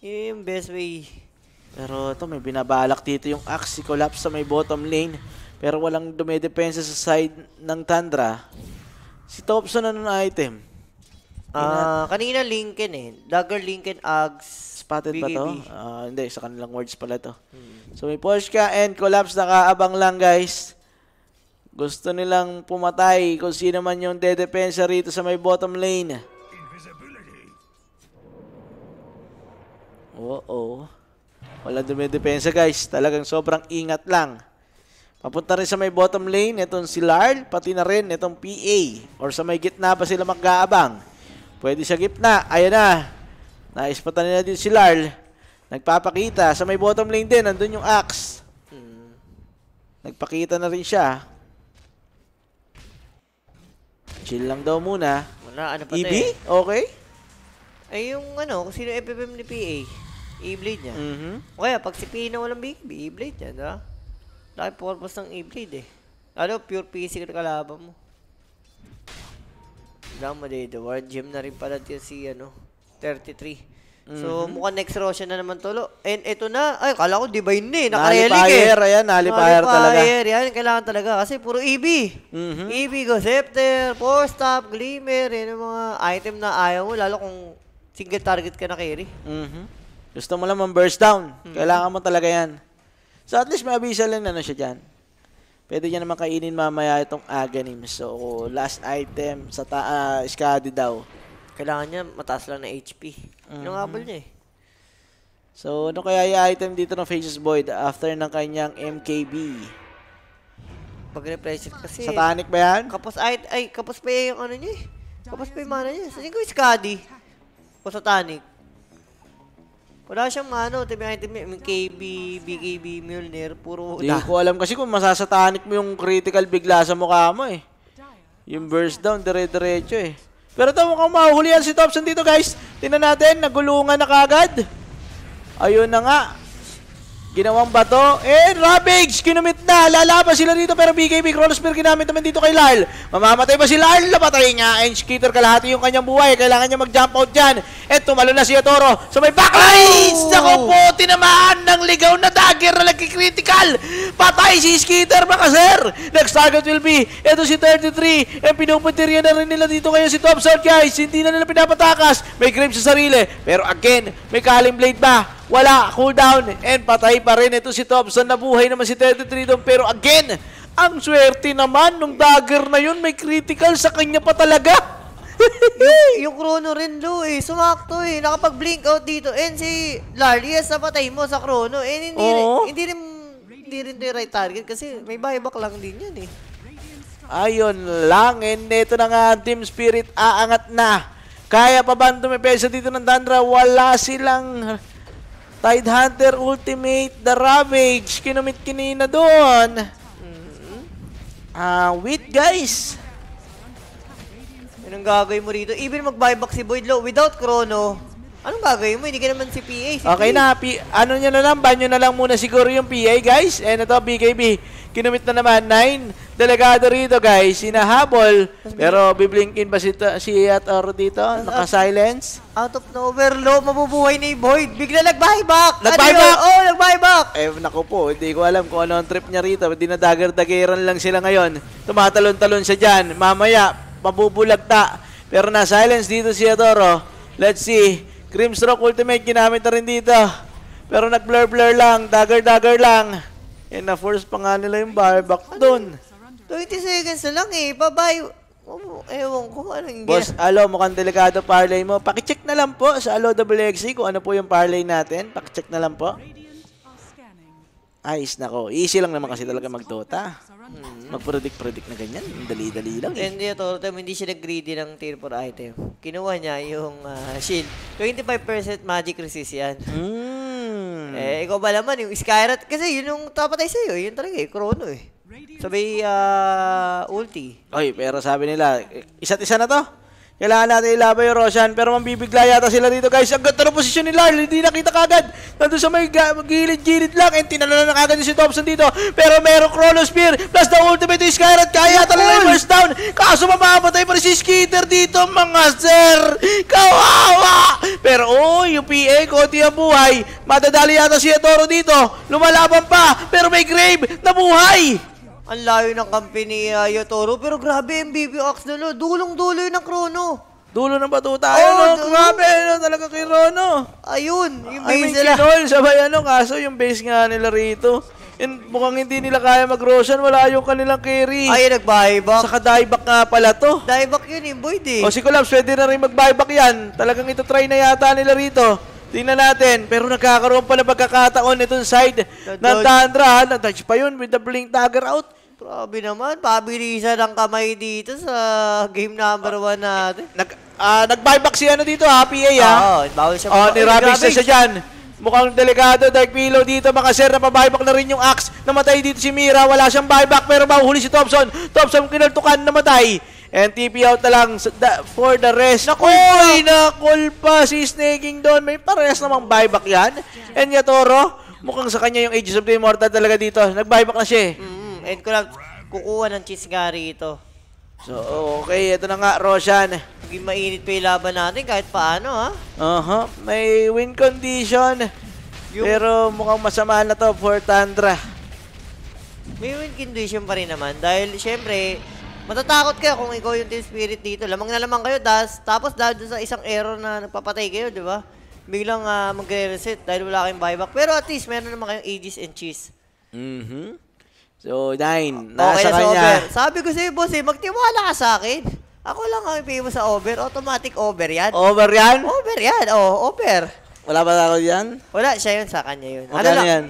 Yun yung best way. Pero ito, may binabalak dito yung Axe. Collapse sa may bottom lane. Pero walang dumedepensa sa side ng Tandra. Si Topson ano na item? Ah, uh, kanina Lincoln eh. Dagger Lincoln Ags. Spotted BKB. ba to? Uh, hindi, sa kanilang words pala to. Hmm. So may push ka and Collapse nakaabang lang guys. Gusto nilang pumatay kung sino man yung dedepensa rito sa may bottom lane. Oo. Walang dumidepensa guys. Talagang sobrang ingat lang. Papunta rin sa may bottom lane. Itong si Larl. Pati na rin itong PA. Or sa may gitna pa sila mag-aabang. Pwede sa gitna. Ayan na. Naispatan nila din si Larl. Nagpapakita. Sa may bottom lane din. Nandun yung Axe. Nagpakita na rin siya. Chill lang daw muna. Wala, ano pa EB? Eh. Okay? Ay, yung ano, kung sino FFM ni PA i-blade niya. Mm-hmm. O kaya, pag si Pino walang BKB, i-blade niya, diba? Laki purpose ng i-blade eh. Ano, pure PC na kalaban mo. Lang mo dito, war gym na rin pala dito si, ano, 33. Mm-hmm. So, mukhang next Russia na naman tolo. And ito na, ay, kala ko divine na eh. Nakarelig eh. Nalipire, ayan, nalipire talaga. Nalipire, yan, kailangan talaga. Kasi puro EB. Mm-hmm. EB, Gocepter, 4-stop, Glimmer, yan ang mga item na ayaw mo. Lalo kung single target ka na carry. Mm-hmm. Gusto mo lang burst down. Mm-hmm. Kailangan mo talaga yan. So at least may abisa lang ano siya dyan. Pwede niya naman kainin mamaya itong aghanim. So last item sa ta- uh, Skadi daw. Kailangan niya mataas lang na HP. Mm-hmm. Yung habol niya eh. So ano kaya yung item dito ng Faces Void after ng kanyang MKB? Pag-represent kasi. Satanic ba yan? Kapos ay, ay kapos pa yung ano niya eh. Kapos pa yung mana niya. Sasin ko yung Skadi. O Satanic. Wala siyang ano, tibi ay tibi, KB, BKB, Milner, puro Hindi ko alam kasi kung masasatanic mo yung critical bigla sa mukha mo eh. Yung burst down, dire-diretso eh. Pero ito, mukhang mahuhulihan si Thompson dito guys. Tingnan natin, nagulungan na kagad. Ayun na nga. Ginawang bato. And Ravage, kinumit na. Lalaban sila dito pero BKB Crawlerspear ginamit naman dito kay Lyle. Mamamatay ba si Lyle? Napatay niya. And Skitter kalahati yung kanyang buhay. Kailangan niya mag-jump out dyan. And tumalo na si Toro. So may backline! Oh! Naku po, tinamaan ng ligaw na dagger na critical Patay si Skitter mga sir. Next target will be, ito si 33. And pinupuntirya na rin nila dito kayo si Top guys. Hindi na nila pinapatakas. May grip sa sarili. Pero again, may Kaling Blade ba? Wala cooldown and patay pa rin ito si Thompson. Nabuhay naman si Teddy Tridon pero again, ang swerte naman nung dagger na yun may critical sa kanya pa talaga. yung, yung chrono rin, Lou, eh. Sumakto, eh. Nakapag-blink out dito. And si Larry, Larius, eh, napatay mo sa chrono. And hindi, Oo. Oh. hindi rin, hindi rin the right target kasi may buyback lang din yun, eh. Ayun lang. And ito na nga, Team Spirit, aangat na. Kaya pa ba ang dumipesa dito ng Dandra? Wala silang Tidehunter ultimate the Ravage. Kinumit kinina doon. Ah, mm uh, wait guys. Anong gagawin mo rito? Even mag-buyback si Boyd without Chrono. Anong gagawin mo? Hindi ka naman si PA. Si okay PA. na. P- ano nyo na lang? Banyo na lang muna siguro yung PA, guys. Eh, ito, BKB. Kinumit na naman. Nine. Delegado rito, guys. Sinahabol. Pero biblinkin ba si, si Atoro dito? Naka-silence? Out of nowhere, low. Mabubuhay ni Boyd. Bigla nag-buyback. Ano nag-buyback? Oo, oh, nag-buyback. Eh, naku po. Hindi ko alam kung ano ang trip niya rito. dinadagar daggeran lang sila ngayon. Tumatalon-talon siya dyan. Mamaya, mabubulagta. Pero na-silence dito si Atoro. Let's see Grimstroke ultimate ginamit na rin dito. Pero nag-blur-blur lang. Dagger-dagger lang. And na-force pa nga nila yung back doon. 20 seconds na lang eh. bye Ewan ko anong Boss, alo, mukhang delikado parlay mo. Pakicheck na lang po sa Alo WXC kung ano po yung parlay natin. Pakicheck na lang po. Ayos na ko. Easy lang naman kasi talaga mag-Dota. Hmm. Mm-hmm. Mag-predict-predict na ganyan. Dali-dali lang. And yun, todo time, hindi siya nag-greedy ng tier 4 item. Kinuha niya yung uh, shield. 25% magic resist yan. Hmm. Eh, ikaw ba naman, yung Skyrat, kasi yun yung tapatay sa'yo. Yun talaga eh, Chrono eh. Sabay, uh, ulti. Oy, pero sabi nila, isa't isa na to. Kailangan natin ilabay yung Roshan. Pero mambibigla yata sila dito guys. Ang ganda ng posisyon ni Lyle. Hindi nakita kagad. Nandun sa may gilid-gilid lang. And eh, tinalo na kagad si Thompson dito. Pero meron Chrono Spear. Plus the ultimate is Skyrat. Kaya talaga yung first down. Kaso mamamatay pa rin si Skeeter dito mga sir. Kawawa! Pero oh, yung PA, konti ang buhay. Madadali yata si Etoro dito. Lumalaban pa. Pero may grave na buhay. Ang layo ng kampi ni uh, Yotoro, pero grabe yung BBOX nalo. Dulong-dulo ng Chrono. Dulo ng bato tayo, oh, no? Grabe, no? Talaga kay Rono. Ayun, yung base I mean, nila. Kinol, sabay ano, kaso yung base nga nila rito. And mukhang hindi nila kaya mag-Roshan, wala yung kanilang carry. Ay, nag-buyback. Saka dieback nga pala to. Dieback yun, yung Boyd eh. O oh, si Collapse, pwede na rin mag-buyback yan. Talagang ito try na yata nila rito. Tingnan natin, pero nagkakaroon pala pagkakataon itong side ng Tandra. Nag-touch pa yun with the blink dagger out. Grabe naman, pabilisan ang kamay dito sa game number 1 ah, natin. Nag, uh, ah, nag-buyback si ano dito, Happy ah, A, ha? Oo, bawal siya. Oo, oh, nirabix na siya dyan. Mukhang delikado, Dark Pillow dito, mga sir, napabuyback na rin yung Axe. Namatay dito si Mira, wala siyang buyback, pero mahuhuli si Thompson. Thompson kinaltukan, namatay. And TP out na lang for the rest. Naku! Uy, nakul pa si Snaking doon. May parehas namang buyback yan. And Yatoro, mukhang sa kanya yung Aegis of the Immortal talaga dito. Nag-buyback na siya eh. Mm. Mm, and ko lang kukuha ng cheese chisga ito. So, okay. Ito na nga, Roshan. Maging mainit pa yung laban natin kahit paano, ha? Aha. Uh -huh. May win condition. Yung... Pero mukhang masama na to for Tantra. May win condition pa rin naman. Dahil, syempre, matatakot kayo kung ikaw yung team spirit dito. Lamang na lamang kayo, das, tapos dahil sa isang error na nagpapatay kayo, di ba? Biglang uh, magre-reset dahil wala kayong buyback. Pero at least, meron naman kayong Aegis and Cheese. Mm-hmm. So, nine. Nasa okay na sa kanya. over. Sabi ko sa'yo, boss, eh, magtiwala ka sa akin. Ako lang ang pay sa over. Automatic over yan. Over yan? Over yan. Oo, oh, over. Wala ba ako yan? Wala, siya yun sa kanya yun. Ano lang? yan?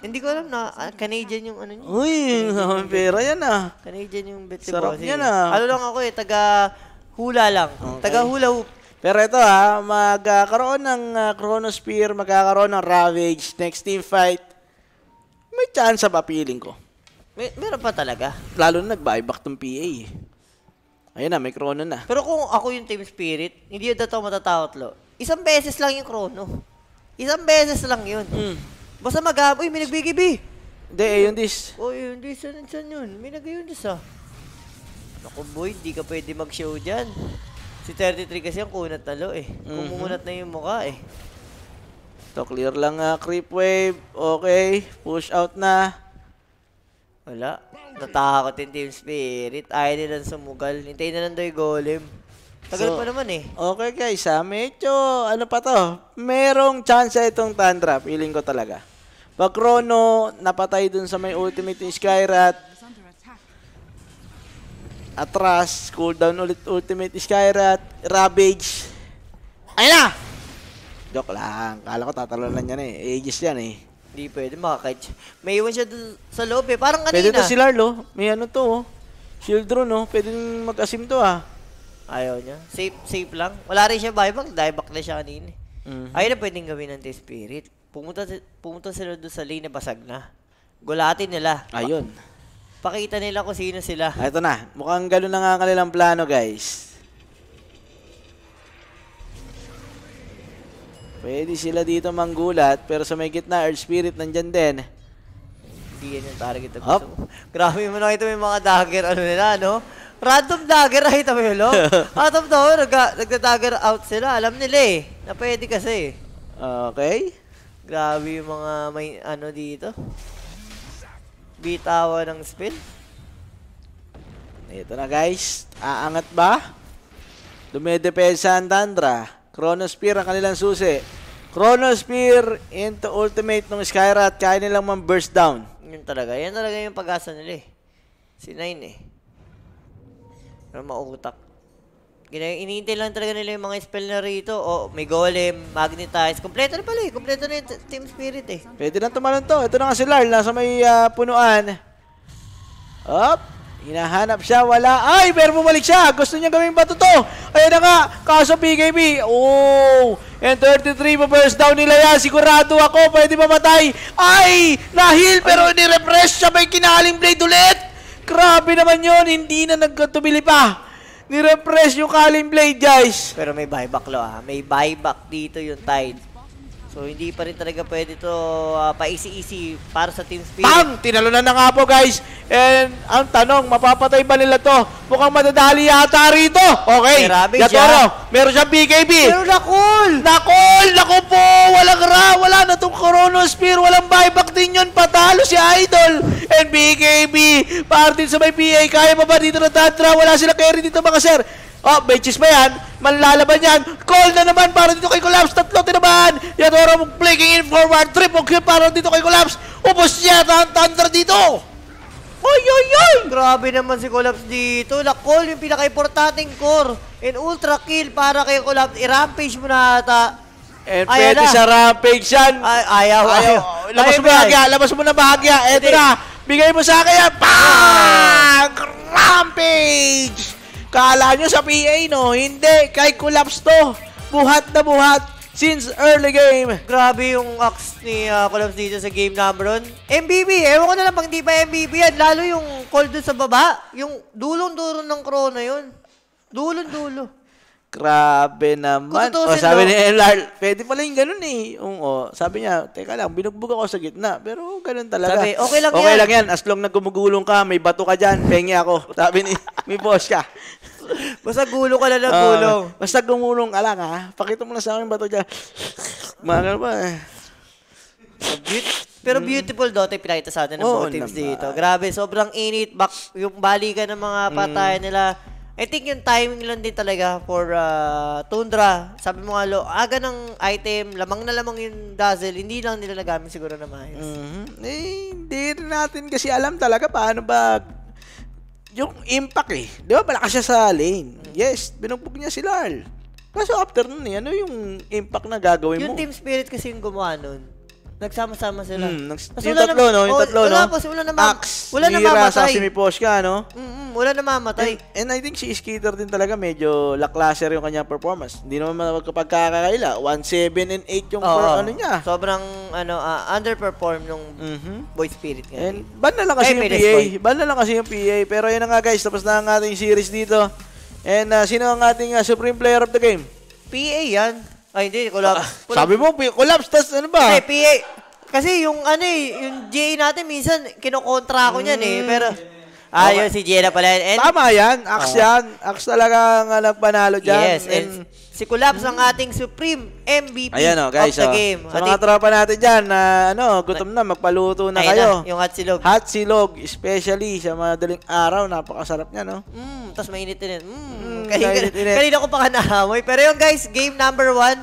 Hindi ko alam na ah, Canadian yung ano niya. Uy, ang pera yan ah. Canadian yung bet Sarap boss. Eh. yan ah. Ano lang ako eh, taga hula lang. Okay. Taga hula hoop. Pero ito ha, ah, magkakaroon ng uh, ah, Chronosphere, magkakaroon ng Ravage, next team fight. May chance sa papiling ko. May, meron pa talaga. Lalo na nag-buyback tong PA Ayun na, may chrono na. Pero kung ako yung team spirit, hindi yun dato matatakot lo. Isang beses lang yung chrono. Isang beses lang yun. Mm. Basta mag uy, may nagbigibi. Hindi, eh, yung dish. Uy, oh, yung dish, saan, saan yun? May nag yun dish ah. Naku boy, hindi ka pwede mag-show dyan. Si 33 kasi ang kunat talo eh. Mhm. Kumunat na yung mukha eh. To clear lang nga, ah, creep wave. Okay, push out na. Wala. Natakot yung team spirit. Ayaw nilang sumugal. Hintayin na lang daw yung golem. Tagal so, pa naman eh. Okay guys ha, ah. medyo ano pa to. Merong chance itong Tantra. Feeling ko talaga. Pag Chrono, napatay dun sa may ultimate ni Skyrat. Atras, cooldown ulit ultimate Skyrat. Ravage. Ayun na! Joke lang. Kala ko tatalo lang yan eh. Aegis yan eh. Hindi pwede makakatch. May iwan siya sa loob eh. Parang kanina. Pwede to si Larlo. May ano to oh. Shield drone oh. Pwede mag-asim to ah. Ayaw niya. Safe, safe lang. Wala rin siya buyback. Dieback na siya kanina. Eh. Mm-hmm. Ayun na pwedeng gawin ng T-Spirit. Pumunta, pumunta sila doon sa lane na basag na. Gulatin nila. Ayun. Pa- pakita nila kung sino sila. Ito ah, na. Mukhang gano'n na nga kanilang plano guys. Pwede sila dito manggulat, pero sa may gitna, Earth Spirit nandiyan din. Hindi yan yung target na gusto Grabe mo nakita mo yung mga dagger, ano nila, no? Random dagger, nakita mo yun, out of nowhere, nag nagda-dagger out sila. Alam nila eh, na pwede kasi. Okay. Grabe yung mga may ano dito. Bitawa ng spin. Ito na guys. Aangat ba? Dumedepensa ang Dandra. Chronosphere ang kanilang susi. Chronosphere into ultimate ng Skyrat. Kaya nilang man burst down. Yun talaga. Yan talaga yung pag-asa nila eh. Si Nine eh. Pero mauutak. Iniintay lang talaga nila yung mga spell na rito. O, oh, may golem, magnetize. Kompleto na pala eh. Kompleto na yung team spirit eh. Pwede lang tumalon to. Ito na nga si Larl. Nasa may uh, punuan. Up. Hinahanap siya, wala. Ay, pero bumalik siya. Gusto niya gawing bato to. Ayun na nga, kaso PKB. Oh, and 33 pa first down nila yan. Sigurado ako, pwede mamatay. Ay, nahil pero ni-refresh siya. May kinaling blade ulit. Grabe naman yon hindi na nagkatubili pa. Ni-refresh yung kaling blade, guys. Pero may buyback lo ah. May buyback dito yung Tide. So hindi pa rin talaga pwede to uh, paisi-isi para sa team speed. Bam! Tinalo na na nga po guys. And ang tanong, mapapatay ba nila to? Mukhang madadali yata rito. Okay. Marami Yatoro, siya. meron siyang BKB. Meron na Nakul! Na call. Naku po. Walang ra. Wala na tong Corona Spear. Walang buyback din yun. Patalo si Idol. And BKB. Partin sa may PA. Kaya pa ba dito na Tantra? Wala sila carry dito mga sir. Oh, Beaches ba yan? Manlalaban yan. Call na naman para dito kay Collapse. Tatlo tinabahan. Yadora flicking in forward. Triple kill para dito kay Collapse. Ubus yata ang Thunder dito. Oy, oy, oy! Grabe naman si Collapse dito. Na-call yung pinaka-importanting core. And ultra kill para kay Collapse. I-rampage mo na ata. And Ayan pwede na. sa rampage yan. Ay, ayaw, ayaw. ayaw. Labas ayaw, mo bahagya, labas mo na bahagya. Eto na, bigay mo sa akin yan. Pang! Ah. Rampage! Kala nyo sa PA, no? Hindi, kay Collapse to. Buhat na buhat since early game. Grabe yung axe ni uh, ah, Collapse dito sa game number 1. MVP, ewan ko na lang pag di pa MVP yan. Lalo yung call dun sa baba. Yung dulong-dulong ng Chrono yun. Dulong-dulo. Grabe naman. O, sabi no? ni LR, pwede pala yung ganun eh. Oo, sabi niya, teka lang, binugbog ako sa gitna. Pero ganun talaga. Sabi, okay lang okay yan. Okay lang yan. As long na gumugulong ka, may bato ka dyan, pengi ako. Sabi ni, may boss ka. Basta gulo ka lang ng uh, Basta gumulong ka lang, ha? Pakita mo na sa akin bato dyan. Mahal ba, eh. But- pero hmm. beautiful daw ito pinakita sa atin ng oh, both dito. Grabe, sobrang init. Bak yung balikan ng mga hmm. patay mm. nila. I think yung timing lang din talaga for uh, Tundra. Sabi mo nga, lo, aga ng item, lamang na lamang yung dazzle. Hindi lang nila nagamit siguro na maayos. Mm-hmm. Eh, hindi natin kasi alam talaga paano ba yung impact eh. Di ba, malakas siya sa lane. Yes, binugbog niya si Lal. Kaso after nun eh, ano yung impact na gagawin yung mo? Yung team spirit kasi yung gumawa nun. Nagsama-sama sila. Mm, nags- yung tatlo, na, no? Yung oh, tatlo, oh, no? Wala po, wala na mam- Axe, wala na mamatay. Axe, si no? Mm-mm, wala na mamatay. And, and, I think si Skater din talaga medyo lackluster yung kanyang performance. Hindi naman magkapagkakakaila. 1-7 and 8 yung oh, per, ano niya. Sobrang ano, uh, underperform nung mm-hmm. Boy Spirit ngayon. And ban na lang kasi Ay, yung PA. Ban na lang kasi yung PA. Pero yun na nga guys, tapos na ang ating series dito. And uh, sino ang ating uh, supreme player of the game? PA yan. Ay, hindi. Collapse. Ah, collapse. Sabi mo, collapse. Tapos ano ba? Eh, PA. Kasi yung ano eh, yung GA natin minsan kinokontra ko niyan eh. Pero Ah, si si na pala. And, Tama yan. Axe yan. Axe talaga ang ah, panalo dyan. Yes. And, and si Collapse ang ating supreme MVP Ayan, oh, guys, of the oh. game. Sa mga tropa natin dyan na ano, gutom na, magpaluto na Ayun kayo. yung hot silog. Hot silog, especially sa madaling araw, napakasarap niya, no? Mm, tapos mainit din. Mm, Mm, kanina, kanina ko pa nga nahamoy. Pero yun guys, game number one.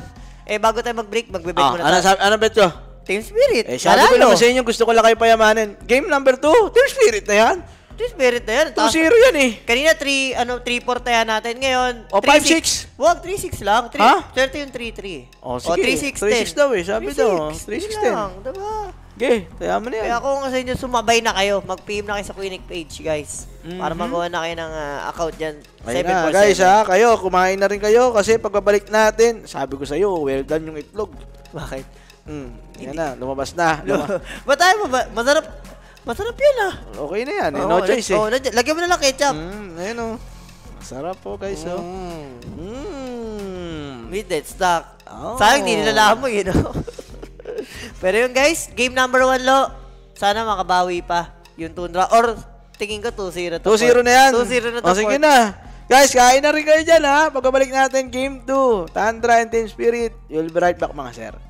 Eh, bago tayo mag-break, magbe-break Ah, muna ano, tayo. ano bet ko? Team Spirit. Eh, sabi ko Panalo. naman sa inyo, gusto ko lang kayo payamanin. Game number two, Team Spirit na yan. Two Spirit na yan. 2-0 yan eh. Kanina 3, ano, 3-4 tayo natin. Ngayon, O, 5-6. Wag, 3-6 lang. 3, Ha? Swerte yung 3-3. O, sige. 3-6 daw eh. Sabi daw. 3-6 lang, 3 6 diba? Okay, kaya mo na yan. Kaya kung sa inyo sumabay na kayo, mag-PM na kayo sa Clinic page, guys. Para mhm. magawa na kayo ng ah, account dyan. Ayun na, 747. guys ha, ah. kayo, kumain na rin kayo kasi pagbabalik natin, sabi ko sa'yo, well done yung itlog. Bakit? Mm, yan na, lumabas na. Luma- Ba't tayo maba- Masarap. Masarap yan ah. Okay na yan. Oh, no eh, choice eh. Oh, lagyan mo na lang ketchup. Mm, ayun oh. Masarap po oh, guys oh. Mmm. With that stock. Oh. Sayang hindi nilalaman mo you eh, know. Pero yun guys, game number one lo. Sana makabawi pa yung Tundra. Or tingin ko 2-0 to 2-0 na yan. 2-0 na to O oh, sige na. Guys, kain na rin kayo dyan ha. Pagkabalik natin game 2, Tantra and Team Spirit. You'll be right back mga sir.